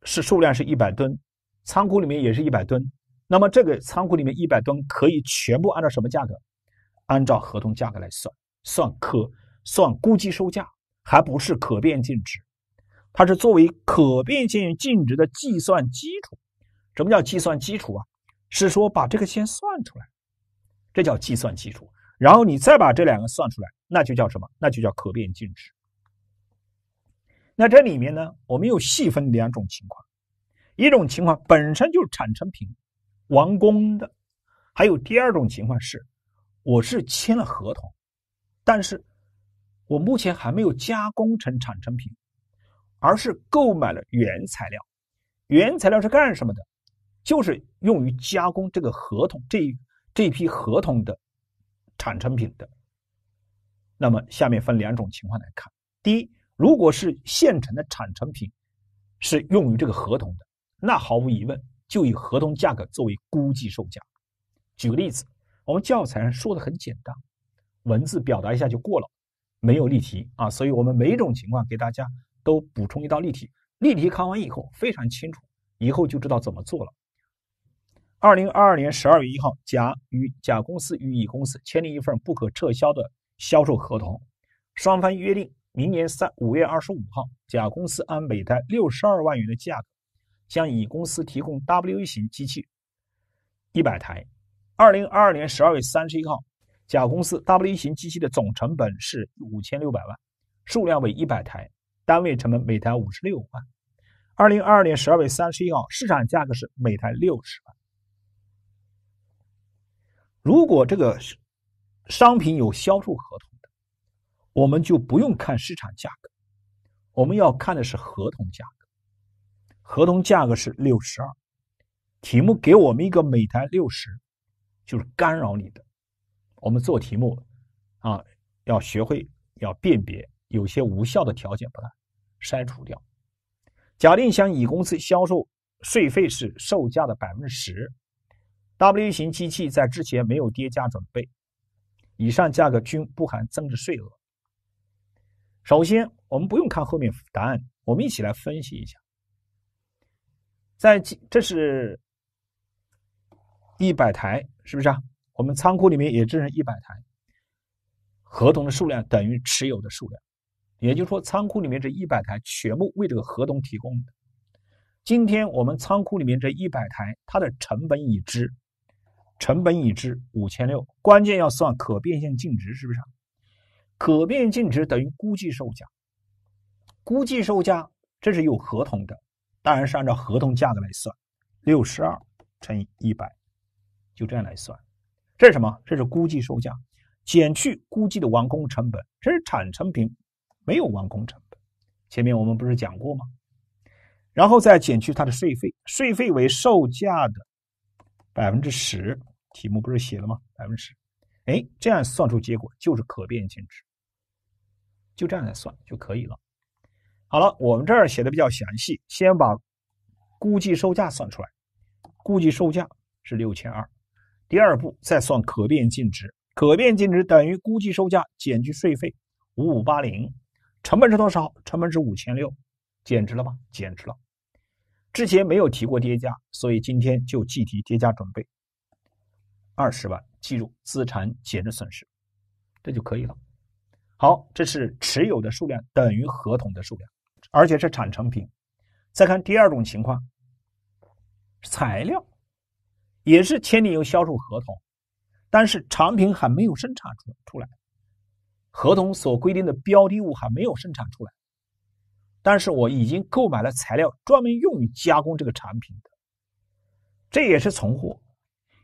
是数量是一百吨，仓库里面也是一百吨。那么这个仓库里面一百吨可以全部按照什么价格？按照合同价格来算，算可算估计售价，还不是可变净值，它是作为可变性净值的计算基础。什么叫计算基础啊？是说把这个先算出来，这叫计算基础。然后你再把这两个算出来，那就叫什么？那就叫可变净值。那这里面呢，我们又细分两种情况：一种情况本身就是产成品完工的；还有第二种情况是，我是签了合同，但是，我目前还没有加工成产成品，而是购买了原材料。原材料是干什么的？就是用于加工这个合同这这批合同的。产成品的，那么下面分两种情况来看。第一，如果是现成的产成品，是用于这个合同的，那毫无疑问就以合同价格作为估计售价。举个例子，我们教材上说的很简单，文字表达一下就过了，没有例题啊，所以我们每种情况给大家都补充一道例题。例题看完以后非常清楚，以后就知道怎么做了。二零二二年十二月一号，甲与甲公司与乙公司签订一份不可撤销的销售合同，双方约定，明年三五月二十五号，甲公司按每台六十二万元的价格，向乙公司提供 W 型机器一百台。二零二二年十二月三十一号，甲公司 W 型机器的总成本是五千六百万，数量为一百台，单位成本每台五十六万。二零二二年十二月三十一号，市场价格是每台六十万。如果这个商品有销售合同的，我们就不用看市场价格，我们要看的是合同价格。合同价格是六十二，题目给我们一个每台六十，就是干扰你的。我们做题目啊，要学会要辨别有些无效的条件把它删除掉。假定向乙公司销售税费是售价的百分之十。W 型机器在之前没有跌价准备，以上价格均不含增值税额。首先，我们不用看后面答案，我们一起来分析一下。在，这是一百台，是不是啊？我们仓库里面也只剩一百台。合同的数量等于持有的数量，也就是说，仓库里面这一百台全部为这个合同提供的。今天我们仓库里面这一百台，它的成本已知。成本已知五千六，关键要算可变现净值，是不是？可变净值等于估计售价，估计售价这是有合同的，当然是按照合同价格来算，六十二乘以一百，就这样来算。这是什么？这是估计售价减去估计的完工成本，这是产成品没有完工成本。前面我们不是讲过吗？然后再减去它的税费，税费为售价的。百分之十，题目不是写了吗？百分之十，哎，这样算出结果就是可变净值，就这样来算就可以了。好了，我们这儿写的比较详细，先把估计售价算出来，估计售价是六千二。第二步再算可变净值，可变净值等于估计售价减去税费五五八零，成本是多少？成本是五千六，减值了吧？减值了。之前没有提过跌价，所以今天就计提跌价准备二十万，计入资产减值损失，这就可以了。好，这是持有的数量等于合同的数量，而且是产成品。再看第二种情况，材料也是签订有销售合同，但是产品还没有生产出出来，合同所规定的标的物还没有生产出来。但是我已经购买了材料，专门用于加工这个产品的，这也是存货，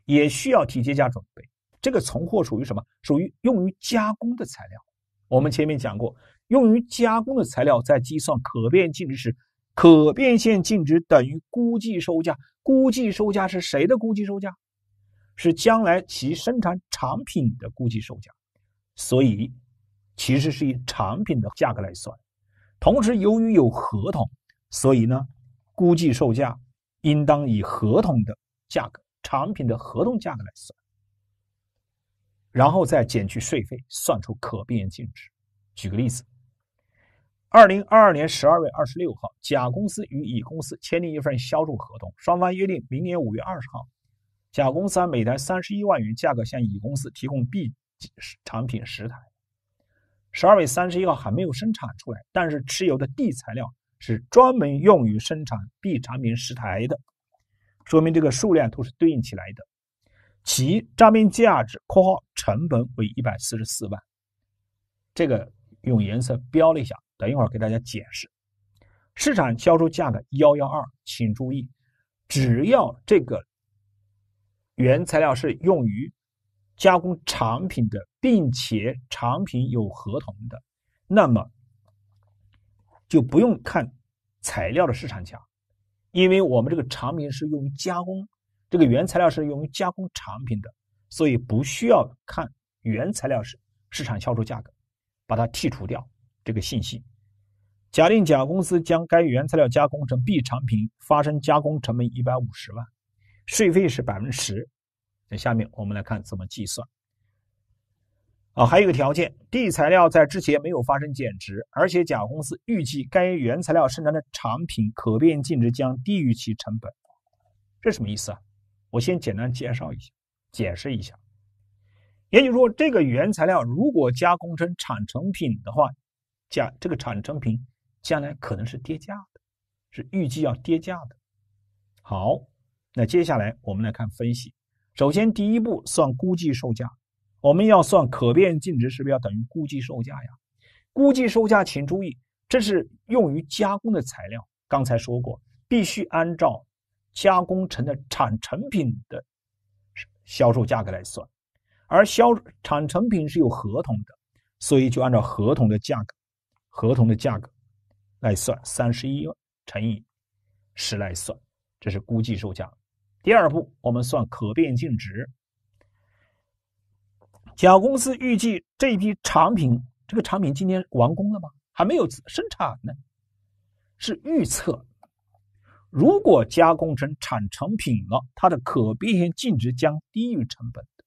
也需要提前价准备。这个存货属于什么？属于用于加工的材料。我们前面讲过，用于加工的材料在计算可变净值时，可变现净值等于估计售价。估计售价是谁的估计售价？是将来其生产产品的估计售价。所以，其实是以产品的价格来算。同时，由于有合同，所以呢，估计售价应当以合同的价格、产品的合同价格来算，然后再减去税费，算出可变净值。举个例子，二零二二年十二月二十六号，甲公司与乙公司签订一份销售合同，双方约定明年五月二十号，甲公司按每台三十一万元价格向乙公司提供 B 产品十台。十二月三十一号还没有生产出来，但是持有的 D 材料是专门用于生产 B 产品石台的，说明这个数量都是对应起来的。其账面价值（括号成本）为一百四十四万，这个用颜色标了一下，等一会儿给大家解释。市场销售价格幺幺二，请注意，只要这个原材料是用于加工产品的。并且产品有合同的，那么就不用看材料的市场价，因为我们这个产品是用于加工，这个原材料是用于加工产品的，所以不需要看原材料市市场销售价格，把它剔除掉这个信息。假定甲公司将该原材料加工成 B 产品，发生加工成本一百五十万，税费是百分之十。在下面我们来看怎么计算。啊，还有一个条件，D 材料在之前没有发生减值，而且甲公司预计该原材料生产的产品可变净值将低于其成本，这什么意思啊？我先简单介绍一下，解释一下，也就是说，这个原材料如果加工成产成品的话，将这个产成品将来可能是跌价的，是预计要跌价的。好，那接下来我们来看分析，首先第一步算估计售价。我们要算可变净值，是不是要等于估计售价呀？估计售价，请注意，这是用于加工的材料。刚才说过，必须按照加工成的产成品的销售价格来算，而销产成品是有合同的，所以就按照合同的价格，合同的价格来算，三十一乘以十来算，这是估计售价。第二步，我们算可变净值。小公司预计这一批产品，这个产品今天完工了吗？还没有生产呢，是预测。如果加工成产成品了，它的可变现净值将低于成本的，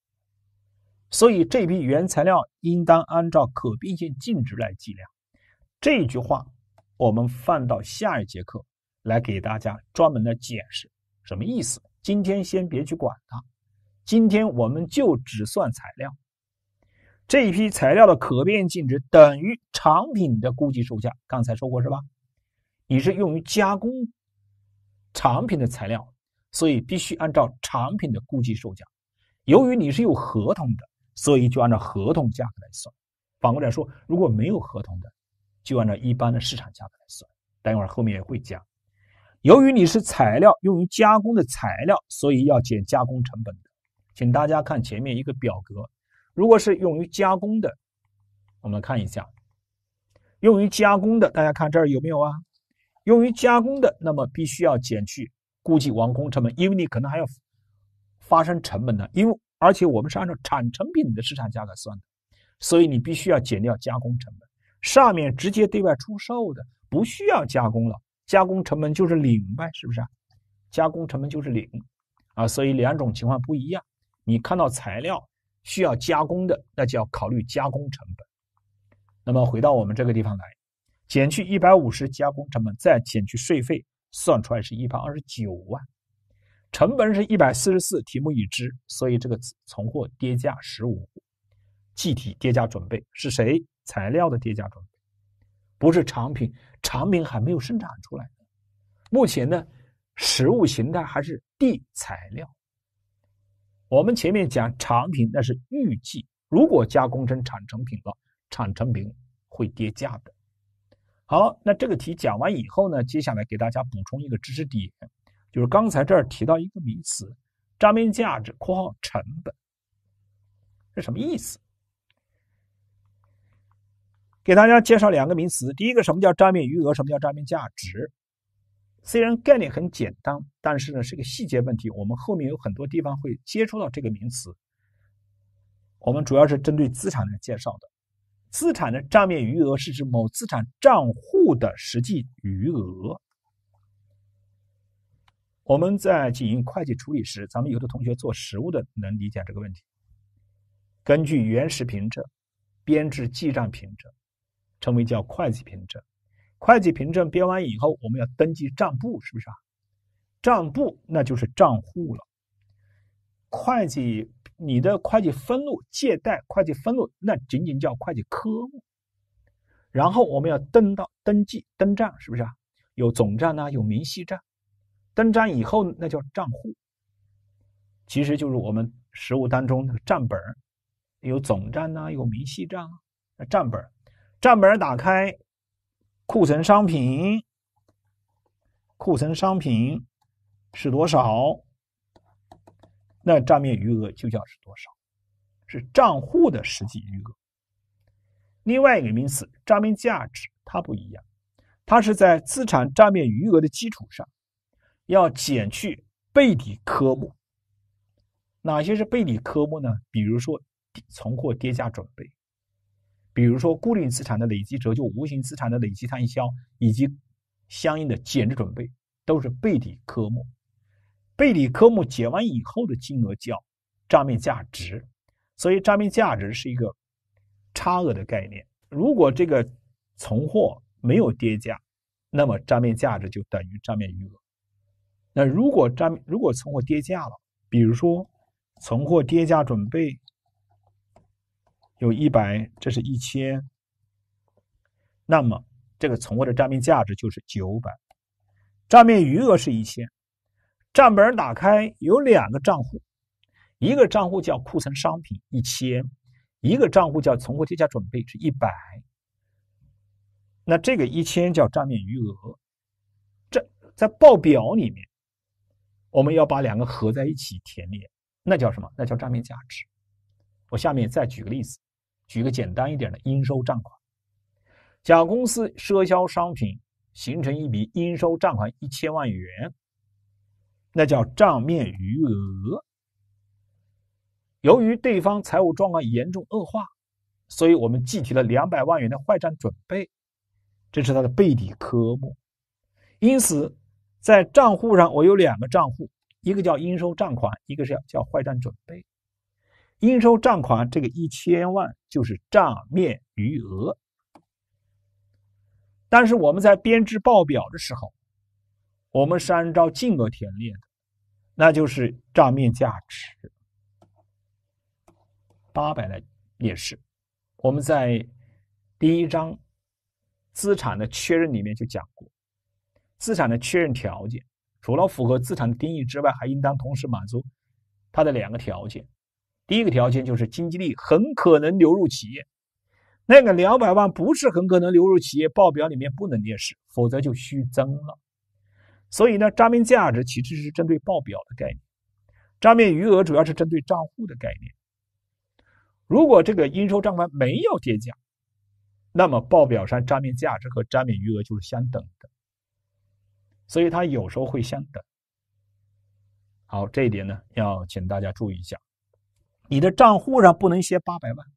所以这批原材料应当按照可变现净值来计量。这句话我们放到下一节课来给大家专门的解释什么意思。今天先别去管它，今天我们就只算材料。这一批材料的可变净值等于产品的估计售价，刚才说过是吧？你是用于加工产品的材料，所以必须按照产品的估计售价。由于你是有合同的，所以就按照合同价格来算。反过来说，如果没有合同的，就按照一般的市场价格来算。待会儿后面也会讲。由于你是材料用于加工的材料，所以要减加工成本的。请大家看前面一个表格。如果是用于加工的，我们看一下，用于加工的，大家看这儿有没有啊？用于加工的，那么必须要减去估计完工成本，因为你可能还要发生成本的，因为而且我们是按照产成品的市场价格算的，所以你必须要减掉加工成本。上面直接对外出售的，不需要加工了，加工成本就是零呗，是不是加工成本就是零，啊，所以两种情况不一样。你看到材料。需要加工的，那就要考虑加工成本。那么回到我们这个地方来，减去一百五十加工成本，再减去税费，算出来是一百二十九万。成本是一百四十四，题目已知，所以这个存货跌价十五。计提跌价准备是谁？材料的跌价准备，不是产品，产品还没有生产出来，目前呢实物形态还是 D 材料。我们前面讲产品，那是预计；如果加工成产成品了，产成品会跌价的。好，那这个题讲完以后呢，接下来给大家补充一个知识点，就是刚才这儿提到一个名词：账面价值（括号成本）是什么意思？给大家介绍两个名词，第一个，什么叫账面余额？什么叫账面价值？虽然概念很简单，但是呢是个细节问题。我们后面有很多地方会接触到这个名词。我们主要是针对资产来介绍的。资产的账面余额是指某资产账户的实际余额。我们在进行会计处理时，咱们有的同学做实务的能理解这个问题。根据原始凭证编制记账凭证，称为叫会计凭证。会计凭证编完以后，我们要登记账簿，是不是啊？账簿那就是账户了。会计你的会计分录借贷，会计分录那仅仅叫会计科目。然后我们要登到登记登账，是不是啊？有总账呢，有明细账。登账以后那叫账户，其实就是我们实物当中那个账本，有总账呢，有明细账啊，账本，账本打开。库存商品，库存商品是多少？那账面余额就叫是多少？是账户的实际余额。另外一个名词，账面价值，它不一样，它是在资产账面余额的基础上，要减去背离科目。哪些是背离科目呢？比如说存货跌价准备。比如说，固定资产的累计折旧、无形资产的累计摊销以及相应的减值准备，都是背底科目。背底科目减完以后的金额叫账面价值，所以账面价值是一个差额的概念。如果这个存货没有跌价，那么账面价值就等于账面余额。那如果账如果存货跌价了，比如说存货跌价准备。有一百，这是一千。那么这个存货的账面价值就是九百，账面余额是一千。账本打开有两个账户，一个账户叫库存商品一千，一个账户叫存货跌价准备是一百。那这个一千叫账面余额，这在报表里面我们要把两个合在一起填列，那叫什么？那叫账面价值。我下面再举个例子。举个简单一点的应收账款，甲公司赊销商品形成一笔应收账款一千万元，那叫账面余额。由于对方财务状况严重恶化，所以我们计提了两百万元的坏账准备，这是它的背底科目。因此，在账户上我有两个账户，一个叫应收账款，一个是叫坏账准备。应收账款这个一千万就是账面余额，但是我们在编制报表的时候，我们是按照金额填列的，那就是账面价值。八百的也是，我们在第一章资产的确认里面就讲过，资产的确认条件除了符合资产的定义之外，还应当同时满足它的两个条件。第一个条件就是经济力很可能流入企业，那个两百万不是很可能流入企业，报表里面不能列示，否则就虚增了。所以呢，账面价值其实是针对报表的概念，账面余额主要是针对账户的概念。如果这个应收账款没有跌价，那么报表上账面价值和账面余额就是相等的，所以它有时候会相等。好，这一点呢，要请大家注意一下。你的账户上不能写八百万。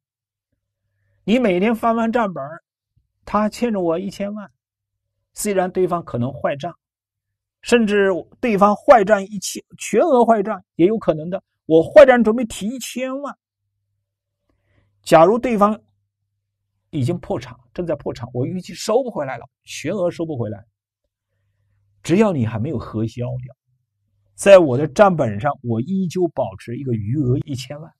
你每天翻翻账本他欠着我一千万，虽然对方可能坏账，甚至对方坏账一千全额坏账也有可能的。我坏账准备提一千万。假如对方已经破产，正在破产，我预计收不回来了，全额收不回来。只要你还没有核销掉，在我的账本上，我依旧保持一个余额一千万。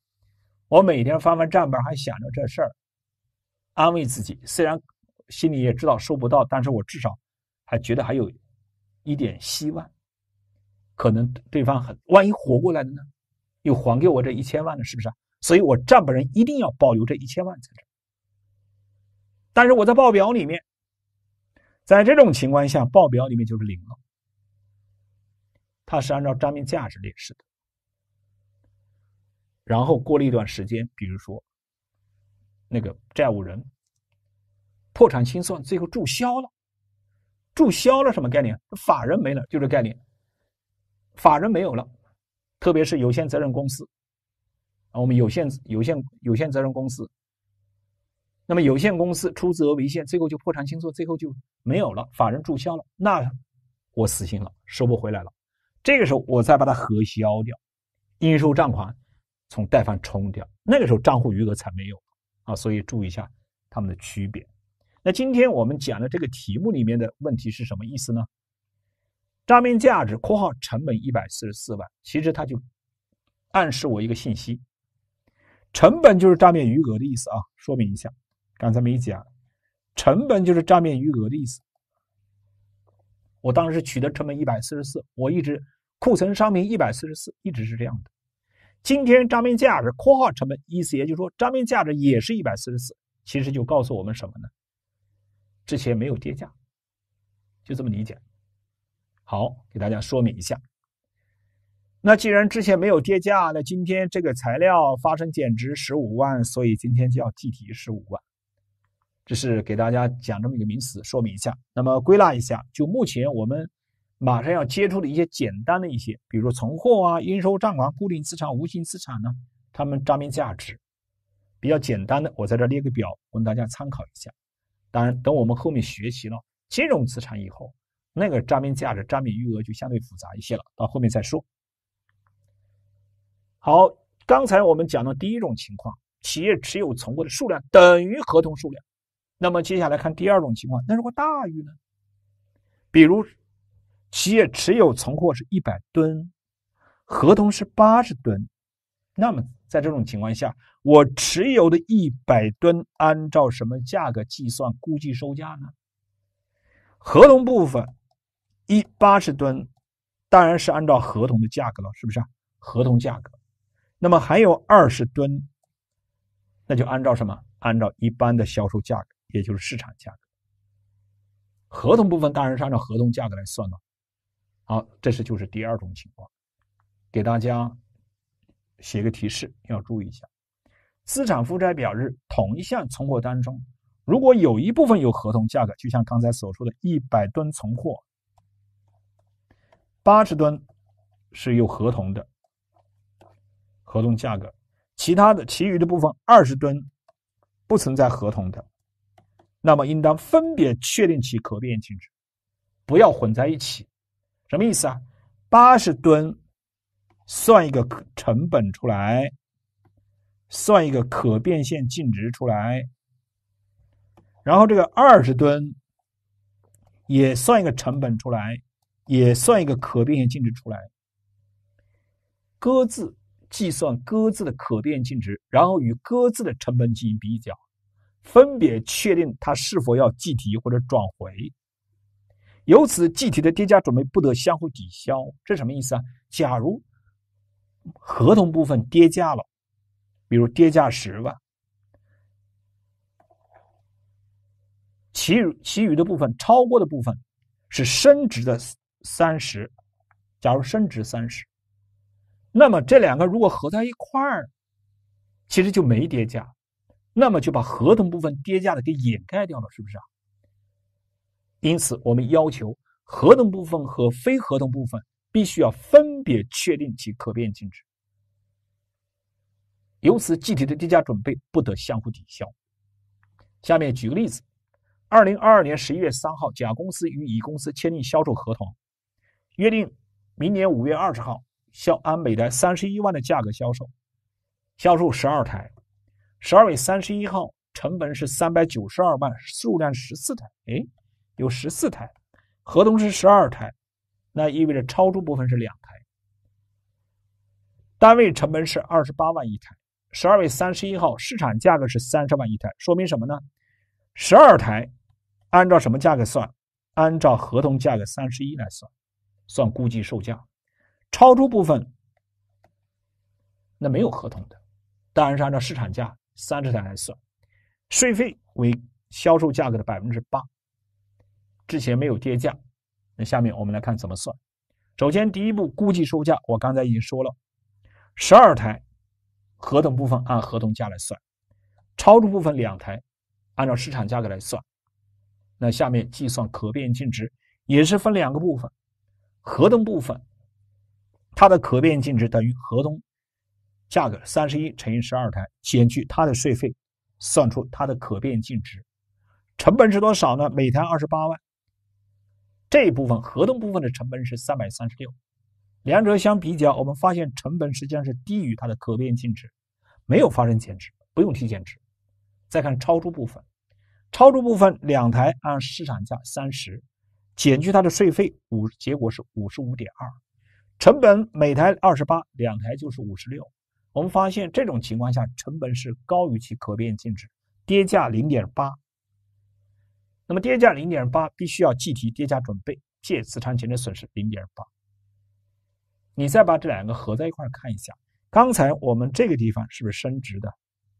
我每天翻翻账本，还想着这事儿，安慰自己。虽然心里也知道收不到，但是我至少还觉得还有，一点希望。可能对方很万一活过来了呢，又还给我这一千万了，是不是所以我账本人一定要保留这一千万在这儿。但是我在报表里面，在这种情况下，报表里面就是零了。它是按照账面价值列示的。然后过了一段时间，比如说，那个债务人破产清算，最后注销了。注销了什么概念？法人没了，就这概念。法人没有了，特别是有限责任公司啊，我们有限有限有限责任公司。那么有限公司出资额为限，最后就破产清算，最后就没有了，法人注销了。那我死心了，收不回来了。这个时候我再把它核销掉，应收账款。从贷方冲掉，那个时候账户余额才没有啊，所以注意一下它们的区别。那今天我们讲的这个题目里面的问题是什么意思呢？账面价值（括号成本一百四十四万），其实它就暗示我一个信息：成本就是账面余额的意思啊。说明一下，刚才没讲，成本就是账面余额的意思。我当时取得成本一百四十四，我一直库存商品一百四十四，一直是这样的。今天账面价值（括号成本），意思也就是说，账面价值也是一百四十四。其实就告诉我们什么呢？之前没有跌价，就这么理解。好，给大家说明一下。那既然之前没有跌价，那今天这个材料发生减值十五万，所以今天就要计提十五万。这是给大家讲这么一个名词，说明一下。那么归纳一下，就目前我们。马上要接触的一些简单的一些，比如说存货啊、应收账款、固定资产、无形资产呢，它们账面价值比较简单的，我在这列个表，供大家参考一下。当然，等我们后面学习了金融资产以后，那个账面价值、账面余额就相对复杂一些了，到后面再说。好，刚才我们讲到第一种情况，企业持有存货的数量等于合同数量。那么接下来看第二种情况，那如果大于呢？比如。企业持有存货是一百吨，合同是八十吨，那么在这种情况下，我持有的一百吨按照什么价格计算估计售价呢？合同部分一八十吨，当然是按照合同的价格了，是不是合同价格。那么还有二十吨，那就按照什么？按照一般的销售价格，也就是市场价格。合同部分当然是按照合同价格来算了。好，这是就是第二种情况，给大家写个提示，要注意一下：资产负债表日，同一项存货当中，如果有一部分有合同价格，就像刚才所说的一百吨存货，八十吨是有合同的合同价格，其他的、其余的部分二十吨不存在合同的，那么应当分别确定其可变净值，不要混在一起。什么意思啊？八十吨算一个成本出来，算一个可变现净值出来，然后这个二十吨也算一个成本出来，也算一个可变现净值出来，各自计算各自的可变现净值，然后与各自的成本进行比较，分别确定它是否要计提或者转回。由此，具体的跌价准备不得相互抵消，这什么意思啊？假如合同部分跌价了，比如跌价十万，其余其余的部分超过的部分是升值的三十，假如升值三十，那么这两个如果合在一块儿，其实就没跌价，那么就把合同部分跌价的给掩盖掉了，是不是啊？因此，我们要求合同部分和非合同部分必须要分别确定其可变净值，由此具体的低价准备不得相互抵消。下面举个例子：二零二二年十一月三号，甲公司与乙公司签订销售合同，约定明年五月二十号销按每台三十一万的价格销售，销售十二台；十二月三十一号，成本是三百九十二万，数量十四台。哎。有十四台，合同是十二台，那意味着超出部分是两台。单位成本是二十八万一台，十二月三十一号市场价格是三十万一台，说明什么呢？十二台按照什么价格算？按照合同价格三十一来算，算估计售价。超出部分那没有合同的，当然是按照市场价三十台来算。税费为销售价格的百分之八。之前没有跌价，那下面我们来看怎么算。首先，第一步估计售价，我刚才已经说了，十二台合同部分按合同价来算，超出部分两台按照市场价格来算。那下面计算可变净值也是分两个部分，合同部分它的可变净值等于合同价格三十一乘以十二台减去它的税费，算出它的可变净值。成本是多少呢？每台二十八万。这一部分合同部分的成本是三百三十六，两者相比较，我们发现成本实际上是低于它的可变净值，没有发生减值，不用提减值。再看超出部分，超出部分两台按市场价三十，减去它的税费五，结果是五十五点二，成本每台二十八，两台就是五十六。我们发现这种情况下，成本是高于其可变净值，跌价零点八。那么跌价零点八必须要计提跌价准备，借资产减值损失零点八。你再把这两个合在一块看一下，刚才我们这个地方是不是升值的？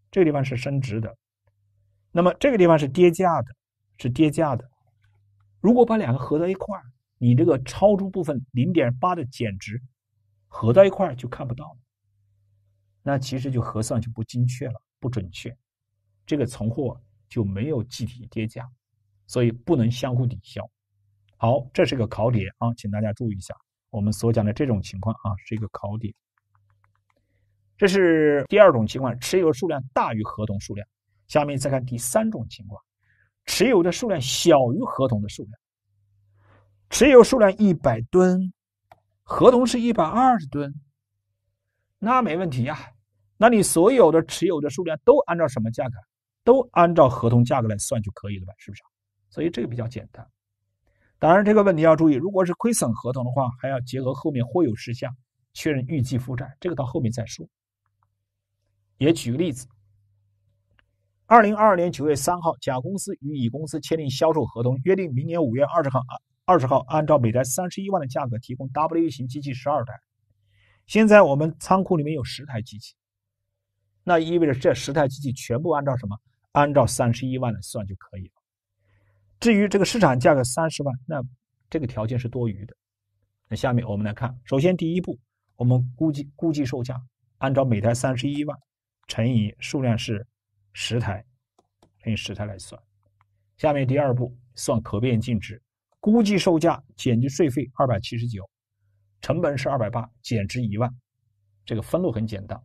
这个地方是升值的。那么这个地方是跌价的，是跌价的。如果把两个合在一块，你这个超出部分零点八的减值合在一块就看不到了。那其实就核算就不精确了，不准确。这个存货就没有计提跌价。所以不能相互抵消。好，这是个考点啊，请大家注意一下，我们所讲的这种情况啊是一个考点。这是第二种情况，持有数量大于合同数量。下面再看第三种情况，持有的数量小于合同的数量。持有数量一百吨，合同是一百二十吨，那没问题呀。那你所有的持有的数量都按照什么价格？都按照合同价格来算就可以了吧？是不是？所以这个比较简单，当然这个问题要注意，如果是亏损合同的话，还要结合后面或有事项确认预计负债，这个到后面再说。也举个例子，二零二二年九月三号，甲公司与乙公司签订销售合同，约定明年五月二十号，二二十号按照每台三十一万的价格提供 W 型机器十二台。现在我们仓库里面有十台机器，那意味着这十台机器全部按照什么？按照三十一万的算就可以了。至于这个市场价格三十万，那这个条件是多余的。那下面我们来看，首先第一步，我们估计估计售价，按照每台三十一万乘以数量是十台，乘以十台来算。下面第二步，算可变净值，估计售价减去税费二百七十九，成本是二百八，减值一万，这个分录很简单。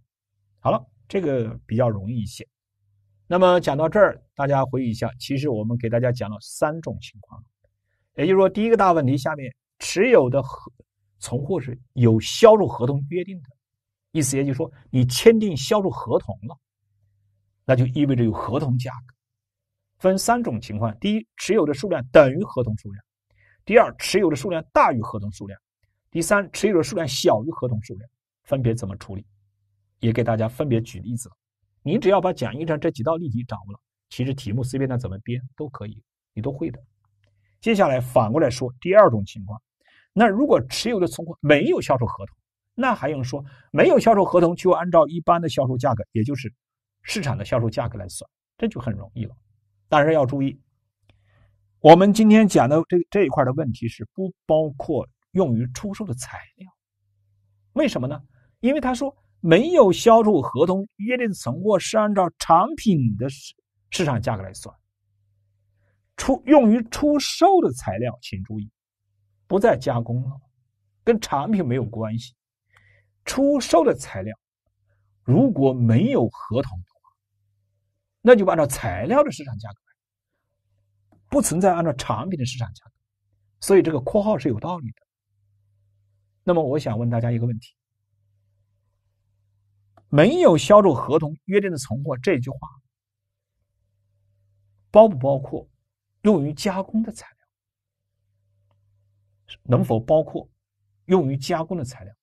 好了，这个比较容易一些。那么讲到这儿。大家回忆一下，其实我们给大家讲了三种情况，也就是说，第一个大问题下面持有的合存货是有销售合同约定的，意思也就是说你签订销售合同了，那就意味着有合同价格，分三种情况：第一，持有的数量等于合同数量；第二，持有的数量大于合同数量；第三，持有的数量小于合同数量。分别怎么处理？也给大家分别举例子了。你只要把讲义上这几道例题掌握了。其实题目随便它怎么编都可以，你都会的。接下来反过来说第二种情况，那如果持有的存货没有销售合同，那还用说？没有销售合同就按照一般的销售价格，也就是市场的销售价格来算，这就很容易了。但是要注意，我们今天讲的这这一块的问题是不包括用于出售的材料。为什么呢？因为他说没有销售合同约定存货是按照产品的。市场价格来算，出用于出售的材料，请注意，不再加工了，跟产品没有关系。出售的材料如果没有合同的话，那就按照材料的市场价格，来，不存在按照产品的市场价格。所以这个括号是有道理的。那么我想问大家一个问题：没有销售合同约定的存货这句话。包不包括用于加工的材料？能否包括用于加工的材料？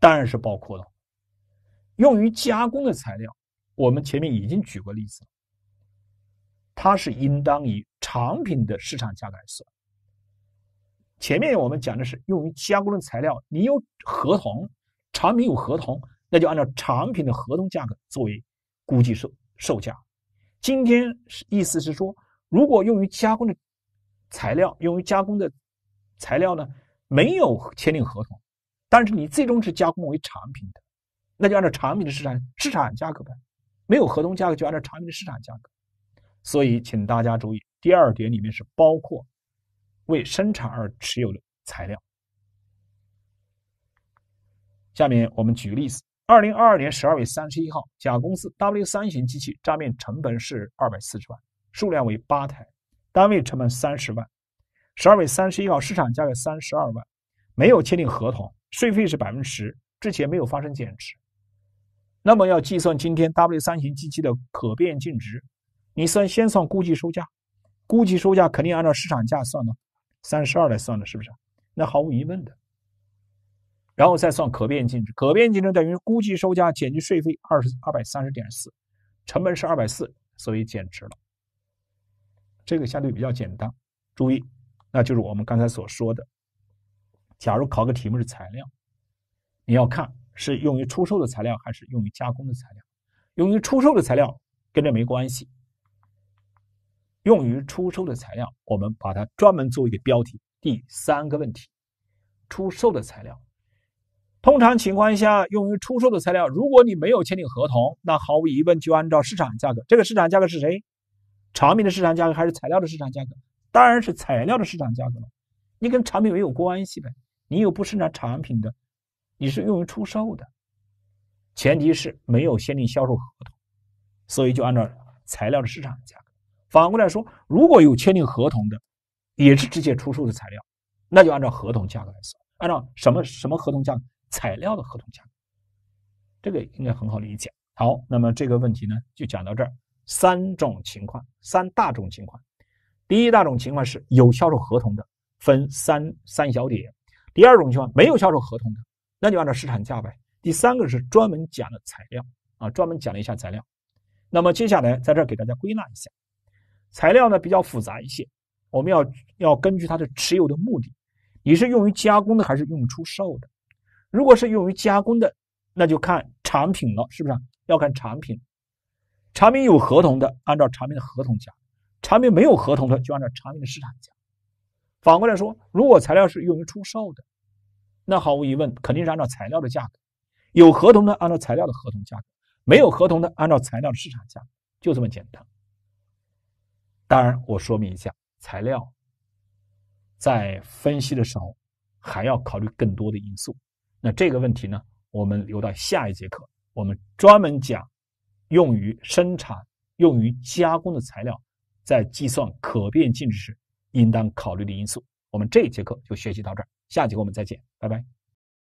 当然是包括的。用于加工的材料，我们前面已经举过例子，它是应当以产品的市场价格来算。前面我们讲的是用于加工的材料，你有合同，产品有合同，那就按照产品的合同价格作为估计售售价。今天是意思是说，如果用于加工的材料，用于加工的材料呢，没有签订合同，但是你最终是加工为产品的，那就按照产品的市场市场价格呗，没有合同价格就按照产品的市场价格。所以，请大家注意，第二点里面是包括为生产而持有的材料。下面我们举个例子。二零二二年十二月三十一号，甲公司 W 三型机器账面成本是二百四十万，数量为八台，单位成本三十万。十二月三十一号市场价为三十二万，没有签订合同，税费是百分之十，之前没有发生减值。那么要计算今天 W 三型机器的可变净值，你算先算估计售价，估计售价肯定按照市场价算呢，三十二来算的，是不是？那毫无疑问的。然后再算可变净值，可变净值等于估计售价减去税费二十二百三十点四，成本是二百四，所以减值了。这个相对比较简单，注意，那就是我们刚才所说的。假如考个题目是材料，你要看是用于出售的材料还是用于加工的材料。用于出售的材料跟这没关系。用于出售的材料，我们把它专门做一个标题。第三个问题，出售的材料。通常情况下，用于出售的材料，如果你没有签订合同，那毫无疑问就按照市场价格。这个市场价格是谁？产品的市场价格还是材料的市场价格？当然是材料的市场价格了。你跟产品没有关系呗，你又不生产产品的，你是用于出售的，前提是没有签订销售合同，所以就按照材料的市场价格。反过来说，如果有签订合同的，也是直接出售的材料，那就按照合同价格来算。按照什么什么合同价格？材料的合同价，这个应该很好理解。好，那么这个问题呢，就讲到这儿。三种情况，三大种情况。第一大种情况是有销售合同的，分三三小点。第二种情况没有销售合同的，那就按照市场价呗。第三个是专门讲的材料啊，专门讲了一下材料。那么接下来在这儿给大家归纳一下，材料呢比较复杂一些，我们要要根据它的持有的目的，你是用于加工的还是用于出售的。如果是用于加工的，那就看产品了，是不是？要看产品，产品有合同的，按照产品的合同价；产品没有合同的，就按照产品的市场价。反过来说，如果材料是用于出售的，那毫无疑问肯定是按照材料的价格。有合同的，按照材料的合同价；格；没有合同的，按照材料的市场价，就这么简单。当然，我说明一下，材料在分析的时候还要考虑更多的因素。那这个问题呢，我们留到下一节课。我们专门讲用于生产、用于加工的材料，在计算可变净值时应当考虑的因素。我们这节课就学习到这儿，下节课我们再见，拜拜。